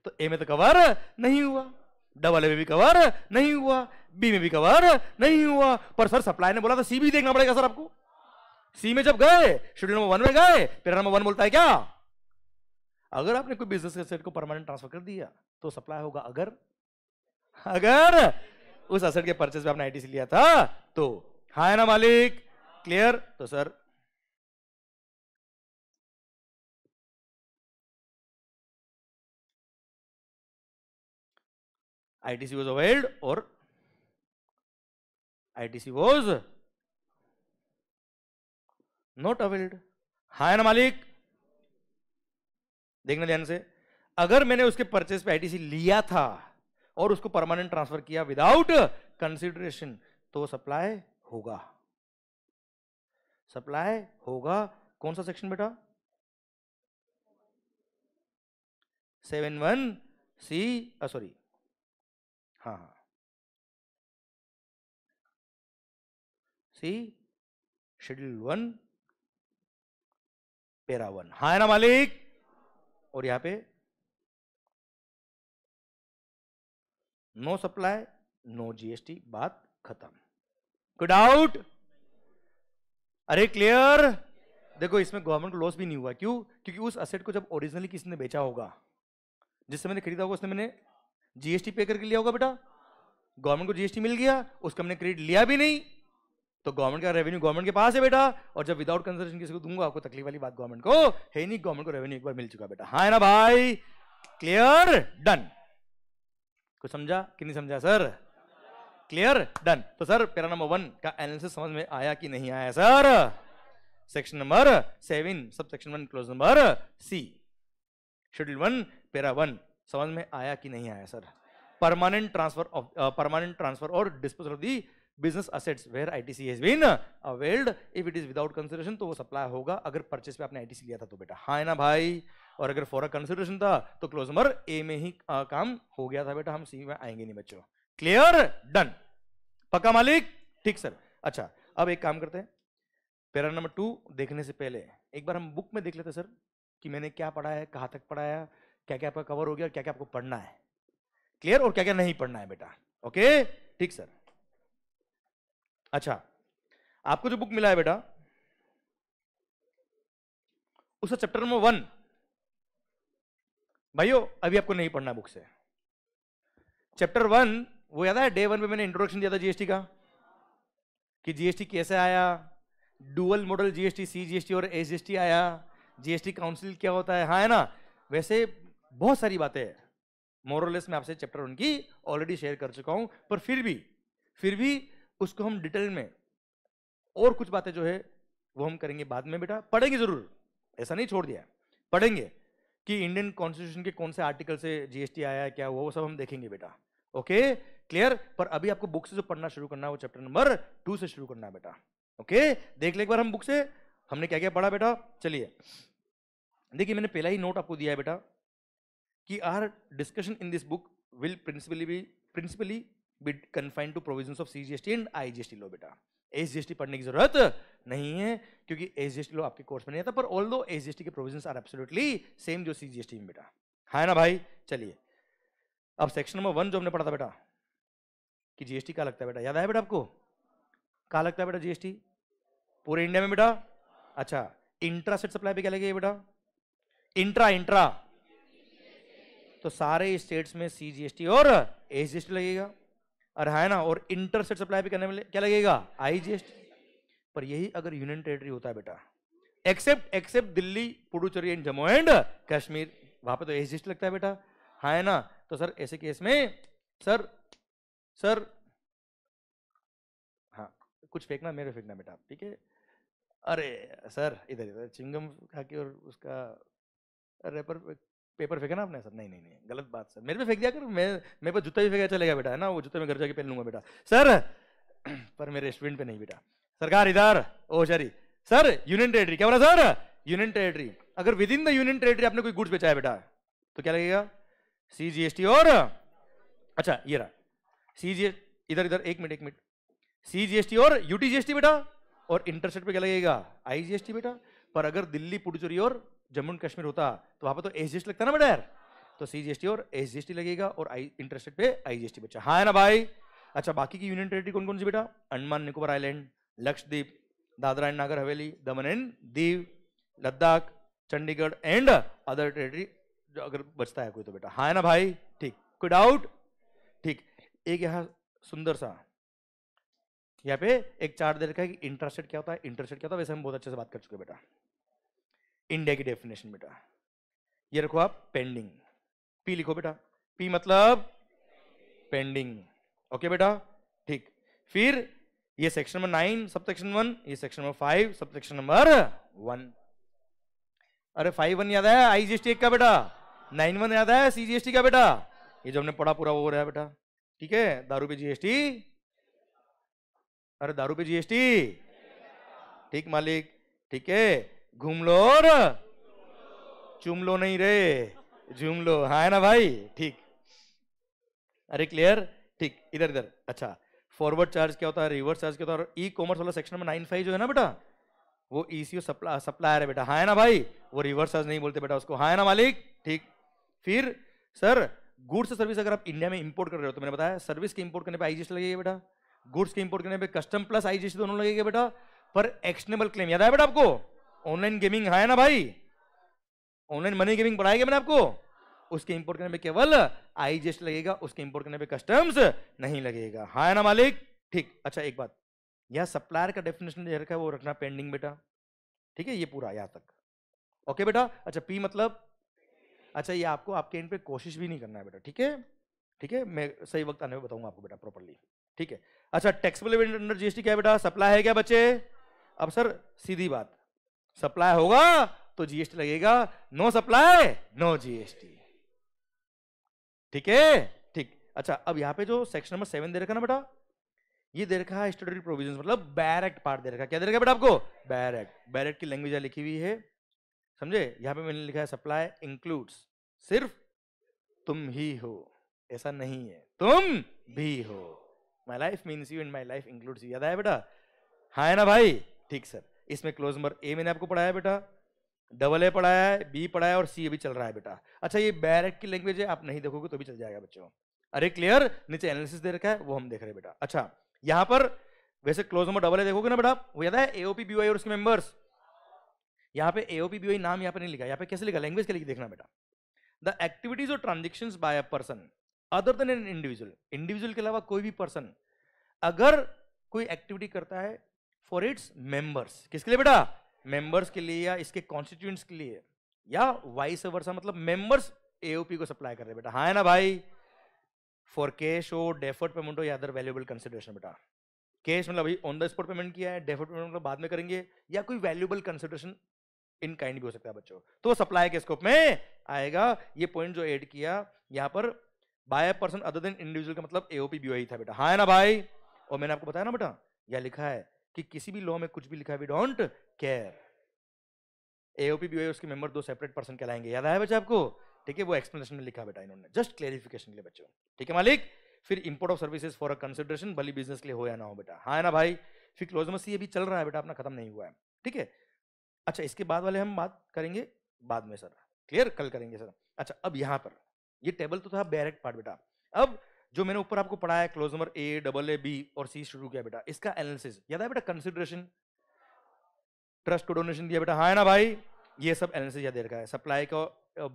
तो ए में तो कवर नहीं हुआ डबल ए में भी कवर नहीं हुआ बी में भी कवर नहीं हुआ पर सर सप्लाई ने बोला था सी भी देखना पड़ेगा सर आपको सी में जब गए शेड्यूल नंबर वन में गए पेरा नंबर वन बोलता है क्या अगर आपने कोई बिजनेस एसेट को परमानेंट ट्रांसफर कर दिया तो सप्लाई होगा अगर अगर उस असेट के परचेज में आपने आईटीसी लिया था तो हाँ ना मालिक क्लियर तो sir ITC was availed or ITC was not availed हाँ ना मालिक देखना ध्यान से अगर मैंने उसके परचेज पे आईटीसी लिया था और उसको परमानेंट ट्रांसफर किया विदाउट कंसिडरेशन तो सप्लाई होगा सप्लाई होगा कौन सा सेक्शन बेटा सेवन वन सी सॉरी हाँ हाँ C schedule one para one हाँ है ना मालिक और यहां पे नो सप्लाई नो जीएसटी बात खत्म गुड डाउट अरे क्लियर देखो इसमें गवर्नमेंट को लॉस भी नहीं हुआ क्यों क्योंकि उस असेट को जब ओरिजिनली किसी ने बेचा होगा जिससे मैंने खरीदा होगा उसने मैंने जीएसटी पे करके लिया होगा बेटा गवर्नमेंट को जीएसटी मिल गया उसका हमने क्रेडिट लिया भी नहीं तो गवर्नमेंट का रेवेन्यू गवर्नमेंट के पास है बेटा और जब विदाउट कंसल्टेशन किसी को दूंगा आपको तकलीफ वाली बात गवर्नमेंट को है नहीं गवर्नमेंट को रेवेन्यू एक बार मिल चुका बेटा हाँ है ना भाई क्लियर डन कुछ समझा कि नहीं समझा सर क्लियर डन तो सर पेरा नंबर वन का एनालिसिस समझ में आया कि नहीं आया sir section number seven sub section one clause number C schedule one para one समझ में आया कि नहीं आया sir permanent transfer of permanent transfer और disposal of the business assets where C has been availed if it is without consideration तो वो supply होगा अगर परचेस पे आपने सी लिया था तो बेटा हाँ ना भाई और अगर फॉर कंसिडरेशन था तो क्लोजमर ए में ही आ, uh, काम हो गया था बेटा हम सी में आएंगे नहीं बच्चों क्लियर डन पक्का मालिक ठीक सर अच्छा अब एक काम करते हैं पैरा नंबर टू देखने से पहले एक बार हम बुक में देख लेते सर कि मैंने क्या पढ़ाया कहाँ तक पढ़ाया क्या क्या आपका कवर हो गया और क्या क्या आपको पढ़ना है क्लियर और क्या क्या नहीं पढ़ना है बेटा ओके ठीक सर अच्छा आपको जो बुक मिला है बेटा उस चैप्टर नंबर वन भाइयों अभी आपको नहीं पढ़ना बुक से चैप्टर वन वो याद है डे वन पे मैंने इंट्रोडक्शन दिया था जीएसटी का कि जीएसटी कैसे आया dual model GST C GST और एस जीएसटी आया जीएसटी काउंसिल क्या होता है हाँ है ना वैसे बहुत सारी बातें हैं मोरलेस मैं आपसे चैप्टर उनकी ऑलरेडी शेयर कर चुका हूं पर फिर भी फिर भी उसको हम डिटेल में और कुछ बातें जो है वो हम करेंगे बाद में बेटा पढ़ेंगे जरूर ऐसा नहीं छोड़ दिया पढ़ेंगे कि इंडियन कॉन्स्टिट्यूशन के कौन से आर्टिकल से जीएसटी आया है क्या हुआ वो सब हम देखेंगे बेटा ओके क्लियर पर अभी आपको बुक से जो पढ़ना शुरू करना है वो चैप्टर नंबर टू से शुरू करना है बेटा ओके देख ले एक बार हम बुक से हमने क्या क्या पढ़ा बेटा चलिए देखिए मैंने पहला ही नोट आपको दिया है बेटा कि our discussion in this our discussion principally be book will principally be principally be confined to and I G S T लो बेटा एस एस जी टी पढ़ने की जरूरत नहीं है क्योंकि एस एस जी टी लो आपके कोर्स में नहीं आता पर although S S G T के प्रोविजन आर एब्सोल्युटली सेम जो सी जी एस टी में बेटा है हाँ ना भाई चलिए अब सेक्शन नंबर वन जो हमने पढ़ा था बेटा कि जीएसटी क्या लगता है बेटा याद आया बेटा आपको क्या लगता है बेटा जीएसटी पूरे इंडिया में बेटा अच्छा इंट्रा सेट सप्लाई पे क्या लगेगा बेटा इंट्रा इंट्रा तो सारे स्टेट्स में सीजीएसटी और एजीएसटी लगेगा और है ना और इंटर स्टेट सप्लाई भी करने में क्या लगेगा आईजीएसटी पर यही अगर यूनियन टेरिटरी होता है बेटा except except Delhi Puducherry and Jammu and Kashmir वहां पे तो एजीएसटी लगता है बेटा है ना तो सर ऐसे केस में सर सर हाँ कुछ फेंकना मेरे फेंकना बेटा ठीक है अरे सर इधर इधर चिंगम खा के और उसका रेपर पेपर फेंका ना आपने सर नहीं नहीं नहीं गलत बात सर मेरे पे फेंक दिया कर मैं मेरे पे जूता भी फेंका चलेगा बेटा है ना वो जूता मैं घर जाके पहन लूंगा बेटा सर पर मेरे स्टूडेंट पे नहीं बेटा सरकार इधर oh sorry sir union territory क्या बोला सर यूनियन टेरेटरी अगर within the union territory आपने कोई गुड्स बेचा है बेटा तो क्या लगेगा सी जी एस टी और अच्छा ये रहा सी जी इधर इधर एक मिनट एक minute C G S T और U T G S T बेटा और इंटरसेट पे क्या लगेगा आई जी एस टी बेटा पर अगर दिल्ली पुडुचेरी और जम्मू एंड कश्मीर होता तो वहां पर तो एस लगता ना बेटा यार तो सी और एस लगेगा और आई इंटरेस्टेड पे आई बच्चा हाँ है ना भाई अच्छा बाकी की यूनियन टेरिटरी कौन कौन सी बेटा Andaman Nicobar island Lakshadweep Dadra and Nagar Haveli Daman and Diu Ladakh Chandigarh and other territory जो अगर बचता है कोई तो बेटा हाँ है ना भाई ठीक कोई डाउट ठीक एक यहाँ सुंदर सा यहाँ पे एक चार्ट दे रखा है कि इंटरेस्टेड क्या होता है इंटरेस्टेड क्या होता है वैसे हम बहुत अच्छे से बात कर चुके बेटा इंडिया की डेफिनेशन बेटा ये रखो आप पेंडिंग पी लिखो बेटा पी मतलब पेंडिंग ओके बेटा ठीक फिर ये section number nine sub section one ये section number five sub section number one अरे फाइव वन याद है आईजीएसटी एक का बेटा नाइन वन याद है सीजीएसटी का बेटा ये जो हमने पढ़ा पूरा वो हो रहा है बेटा ठीक है दारू पे जीएसटी अरे दारू पे जीएसटी ठीक मालिक ठीक है घूम लो और चुम लो नहीं रे झूम लो हाँ है ना भाई ठीक अरे क्लियर ठीक इधर इधर अच्छा फॉरवर्ड चार्ज क्या होता है रिवर्स चार्ज क्या होता है ई कॉमर्स वाला सेक्शन में नाइन फाइव जो है ना बेटा वो ई सी सप्लायर है बेटा हाँ है ना भाई वो रिवर्स चार्ज नहीं बोलते बेटा उसको हाँ है ना मालिक ठीक फिर सर गुड्स सर्विस अगर आप इंडिया में इंपोर्ट कर रहे हो तो मैंने बताया सर्विस के इंपोर्ट करने पर आईजीएस लगेगा बेटा गुड्स के इंपोर्ट करने पर कस्टम प्लस आईजीएस दोनों लगेगा बेटा पर एक्शनेबल क्लेम याद है बेटा आपको ऑनलाइन गेमिंग है ना भाई ऑनलाइन मनी गेमिंग पढ़ाएगा मैंने आपको उसके इंपोर्ट करने पे केवल आई जेस्ट लगेगा उसके इंपोर्ट करने पे कस्टम्स नहीं लगेगा हाँ ना मालिक ठीक अच्छा एक बात यह सप्लायर का डेफिनेशन दे रखा है वो रखना पेंडिंग बेटा ठीक है ये पूरा यहाँ तक ओके बेटा अच्छा पी मतलब अच्छा ये आपको आपके एंड पे कोशिश भी नहीं करना है बेटा ठीक है ठीक है मैं सही वक्त आने में बताऊंगा आपको बेटा प्रॉपरली ठीक है अच्छा टैक्सेबल अंडर जीएसटी क्या है बेटा सप्लाई है क्या बच्चे अब सर सीधी बात सप्लाई होगा तो जीएसटी लगेगा नो सप्लाई नो जीएसटी ठीक है ठीक अच्छा अब यहां पे जो सेक्शन नंबर सेवन दे रखा ना बेटा ये दे रखा है स्टोटरी प्रोविजन मतलब बैरेक्ट पार्ट दे रखा क्या दे रखा है बेटा आपको बैरेक्ट बैरेक्ट की लैंग्वेज लिखी हुई है समझे यहां पे मैंने लिखा है सप्लाई इंक्लूड्स सिर्फ तुम ही हो ऐसा नहीं है तुम भी हो my life means you and my life includes याद आया बेटा हाँ ना भाई ठीक सर इसमें क्लोज नंबर ए मैंने आपको पढ़ाया बेटा डबल ए पढ़ाया है बी पढ़ाया और सी अभी चल रहा है बेटा अच्छा ये बैरेक की लैंग्वेज है आप नहीं देखोगे तो भी चल जाएगा बच्चों अरे क्लियर नीचे एनालिसिस दे रखा है वो हम देख रहे हैं बेटा अच्छा यहाँ पर वैसे क्लोज नंबर डबल ए देखोगे ना बेटा वो याद है एओपी बी और उसके मेंबर्स यहाँ पे एओपी बी नाम यहाँ पे नहीं लिखा यहाँ पे कैसे लिखा लैंग्वेज के लिए देखना बेटा द एक्टिविटीज और transaction by a person other than an individual individual के अलावा कोई भी पर्सन अगर कोई एक्टिविटी करता है फॉर इट्स मेंबर्स किसके लिए बेटा मेंबर्स के लिए या इसके कॉन्स्टिट्यूंट्स के लिए या वाइस वर्सा मतलब मेंबर्स एओपी को सप्लाई कर रहे बेटा हाँ है ना भाई फॉर कैश हो डेफर्ड पेमेंट हो या अदर वैल्यूएबल कंसिडरेशन बेटा कैश मतलब अभी ऑन द स्पॉट पेमेंट किया है डेफर्ड पेमेंट मतलब बाद में करेंगे या कोई वैल्यूएबल कंसिडरेशन इन काइंड भी हो सकता है बच्चों तो सप्लाई के स्कोप में आएगा ये पॉइंट जो एड किया यहाँ पर by person other than individual का मतलब एओपी बी था बेटा हाँ है ना भाई और मैंने आपको बताया ना बेटा यह लिखा है कि किसी भी लॉ में कुछ भी लिखा we don't care AOP B उसके मेंबर दो सेपरेट पर्सन कहलाएंगे याद आया बच्चा आपको ठीक है वो एक्सप्लेनेशन में लिखा बेटा इन्होंने जस्ट क्लेरिफिकेशन के लिए बच्चों ठीक है मालिक फिर import of services for a consideration भली बिजनेस के लिए हो या ना हो बेटा हाँ ना भाई फिर क्लोज मसी ये भी चल रहा है बेटा अपना खत्म नहीं हुआ है ठीक है अच्छा इसके बाद वाले हम बात करेंगे बाद में सर क्लियर कल करेंगे सर अच्छा अब यहाँ पर ये टेबल तो था डायरेक्ट पार्ट बेटा अब जो मैंने ऊपर आपको पढ़ाया clause number A double A B और सी शुरू किया बेटा इसका एनालिसिस याद है बेटा कंसिडरेशन ट्रस्ट को डोनेशन दिया बेटा हाँ है ना भाई ये सब एनालिसिस याद दे रखा है सप्लाई का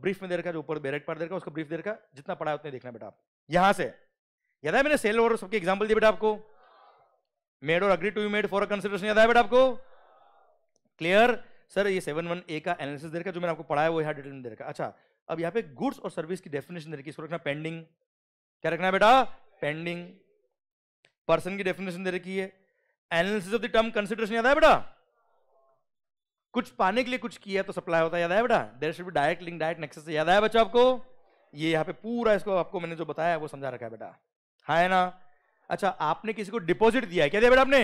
ब्रीफ में दे रखा है जो ऊपर बेरेट पार्ट दे रखा है उसका ब्रीफ दे रखा है जितना पढ़ा है उतना देखना बेटा आप यहाँ से याद है मैंने सेल और सबके एग्जाम्पल दिया बेटा आपको मेड और agree to you made for consideration याद है बेटा आपको क्लियर सर ये सेवन वन ए का एनालिसिस दे रखा है जो मैंने आपको पढ़ाया वो यहाँ डिटेल में दे रखा अच्छा अब यहाँ पे गुड्स और सर्विस की डेफिनेशन दे रखी है इसको रखना पेंडिंग क्या रखना है बेटा पेंडिंग पर्सन की डेफिनेशन दे रखी है analysis of the term consideration याद है बेटा कुछ पाने के लिए कुछ किया तो सप्लाई होता है याद है बेटा there should be direct link direct nexus याद है बच्चों आपको ये यहाँ पे पूरा इसको आपको मैंने जो बताया वो समझा रखा है बेटा हाँ है ना अच्छा आपने किसी को डिपॉजिट दिया है क्या दिया बेटा आपने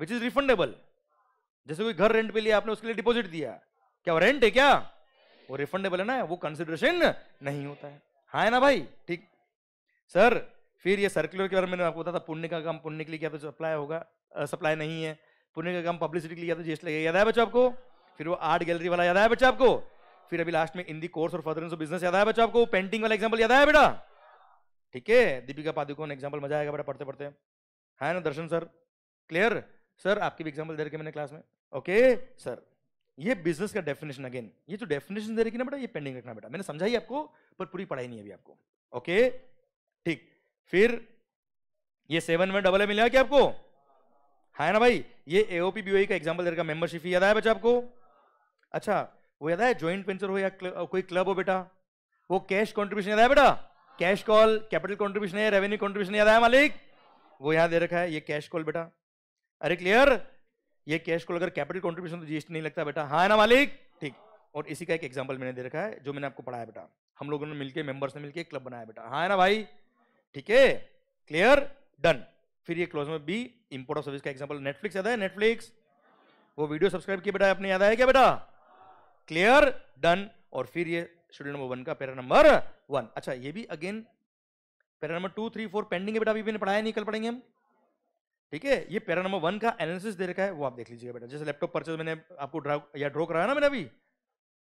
विच इज रिफंडेबल जैसे कोई घर रेंट पे लिया आपने उसके लिए डिपॉजिट दिया क्या वो रेंट है क्या वो रिफंडेबल है ना वो कंसिडरेशन नहीं होता है हाँ है ना भाई ठीक सर फिर ये सर्कुलर के बारे में आपको बताया था पुण्य का काम पुण्य के लिए किया तो सप्लाई होगा सप्लाई नहीं है पुण्य का काम पब्लिसिटी के लिए किया तो जीएसटी लगेगा याद है बच्चों आपको फिर वो आर्ट गैलरी वाला याद है बच्चा आपको फिर अभी लास्ट में इन कोर्स और फर्दर ऑफ बिजनेस याद है बच्चों आपको पेंटिंग वाला एग्जाम्पल याद है बेटा ठीक है दीपिका पादुकोण एग्जाम्पल मजा आएगा बेटा पढ़ते पढ़ते है हाँ ना दर्शन सर क्लियर सर आपकी भी एग्जाम्पल दे रखे मैंने क्लास में ओके सर ये बिजनेस का डेफिनेशन अगेन ये जो डेफिनेशन दे रखी ना बेटा ये पेंडिंग रखना बेटा मैंने समझाई आपको पर पूरी पढ़ाई नहीं अभी आपको ओके ठीक फिर ये सेवन में डबल ए मिला क्या आपको हाँ ना भाई ये एओपी बीओई e का एग्जाम्पल देकर मेंबरशिप फी याद आया बच्चा आपको अच्छा वो याद है ज्वाइंट वेंचर हो या क्ल, कोई क्लब हो बेटा वो कैश कॉन्ट्रीब्यूशन याद आया बेटा कैश कॉल कैपिटल कॉन्ट्रीब्यूशन है रेवेन्यू कॉन्ट्रीब्यूशन याद आया मालिक वो यहां दे रखा है ये कैश कॉल बेटा अरे क्लियर ये कैश कॉल अगर कैपिटल कॉन्ट्रीब्यूशन तो जीएसटी नहीं लगता बेटा हाँ ना मालिक ठीक और इसी का एक एग्जाम्पल मैंने दे रखा है जो मैंने आपको पढ़ाया बेटा हम लोगों ने मिलकर मेंबर्स ने मिलकर क्लब बनाया बेटा हाँ ना भाई ठीक है क्लियर डन फिर ये क्लोज में बी इंपोर्ट ऑफ सर्विस का एग्जांपल नेटफ्लिक्स याद है नेटफ्लिक्स वो वीडियो सब्सक्राइब किया बेटा आपने याद आया क्या बेटा क्लियर डन और फिर ये स्टूडेंट नंबर वन का पैरा नंबर वन अच्छा ये भी again para number two three four pending है बेटा अभी मैंने पढ़ाया नहीं कल पढ़ेंगे हम ठीक है ये पैरा नंबर वन का एनालिसिस दे रखा है वो आप देख लीजिएगा बेटा जैसे लैपटॉप परचेज मैंने आपको ड्रा या ड्रॉ कराया ना मैंने अभी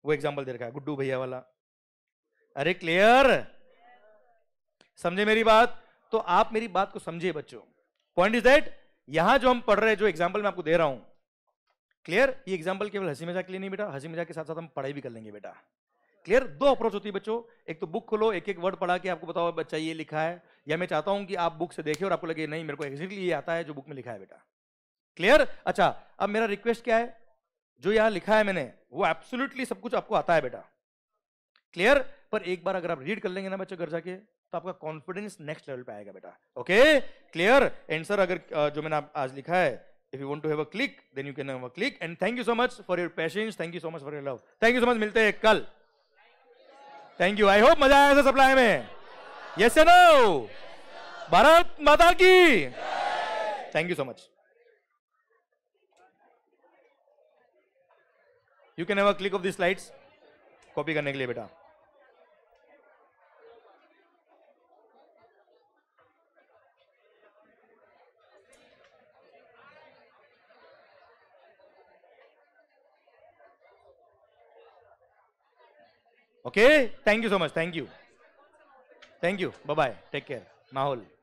वो एग्जाम्पल दे रखा है गुड्डू भैया वाला अरे क्लियर समझे मेरी बात तो आप मेरी बात को समझिए बच्चों पॉइंट इज दैट यहां जो हम पढ़ रहे हैं जो एग्जाम्पल मैं आपको दे रहा हूं क्लियर ये एग्जाम्पल केवल हंसी मजाक के लिए नहीं बेटा हंसी मजाक के साथ साथ हम पढ़ाई भी कर लेंगे बेटा क्लियर दो अप्रोच होती है बच्चों एक तो बुक खोलो एक एक वर्ड पढ़ा के आपको बताओ बच्चा ये लिखा है या मैं चाहता हूं कि आप बुक से देखें और आपको लगे नहीं मेरे को एग्जैक्टली ये आता है जो बुक में लिखा है बेटा क्लियर अच्छा अब मेरा रिक्वेस्ट क्या है जो यहाँ लिखा है मैंने वो एब्सोल्युटली सब कुछ आपको आता है बेटा क्लियर पर एक बार अगर आप रीड कर लेंगे ना बच्चे घर जाके तो आपका कॉन्फिडेंस नेक्स्ट लेवल पे आएगा बेटा ओके क्लियर एंसर अगर जो मैंने आज लिखा है if you want to have a click then you can have a click and thank you so much for your patience thank you so much for your love thank you so much मिलते हैं कल thank you I hope मजा आया था supply में yes no Bharat माता की thank you so much you can have a click of the slides copy करने के लिए बेटा okay thank you so much thank you thank you bye take care माहौल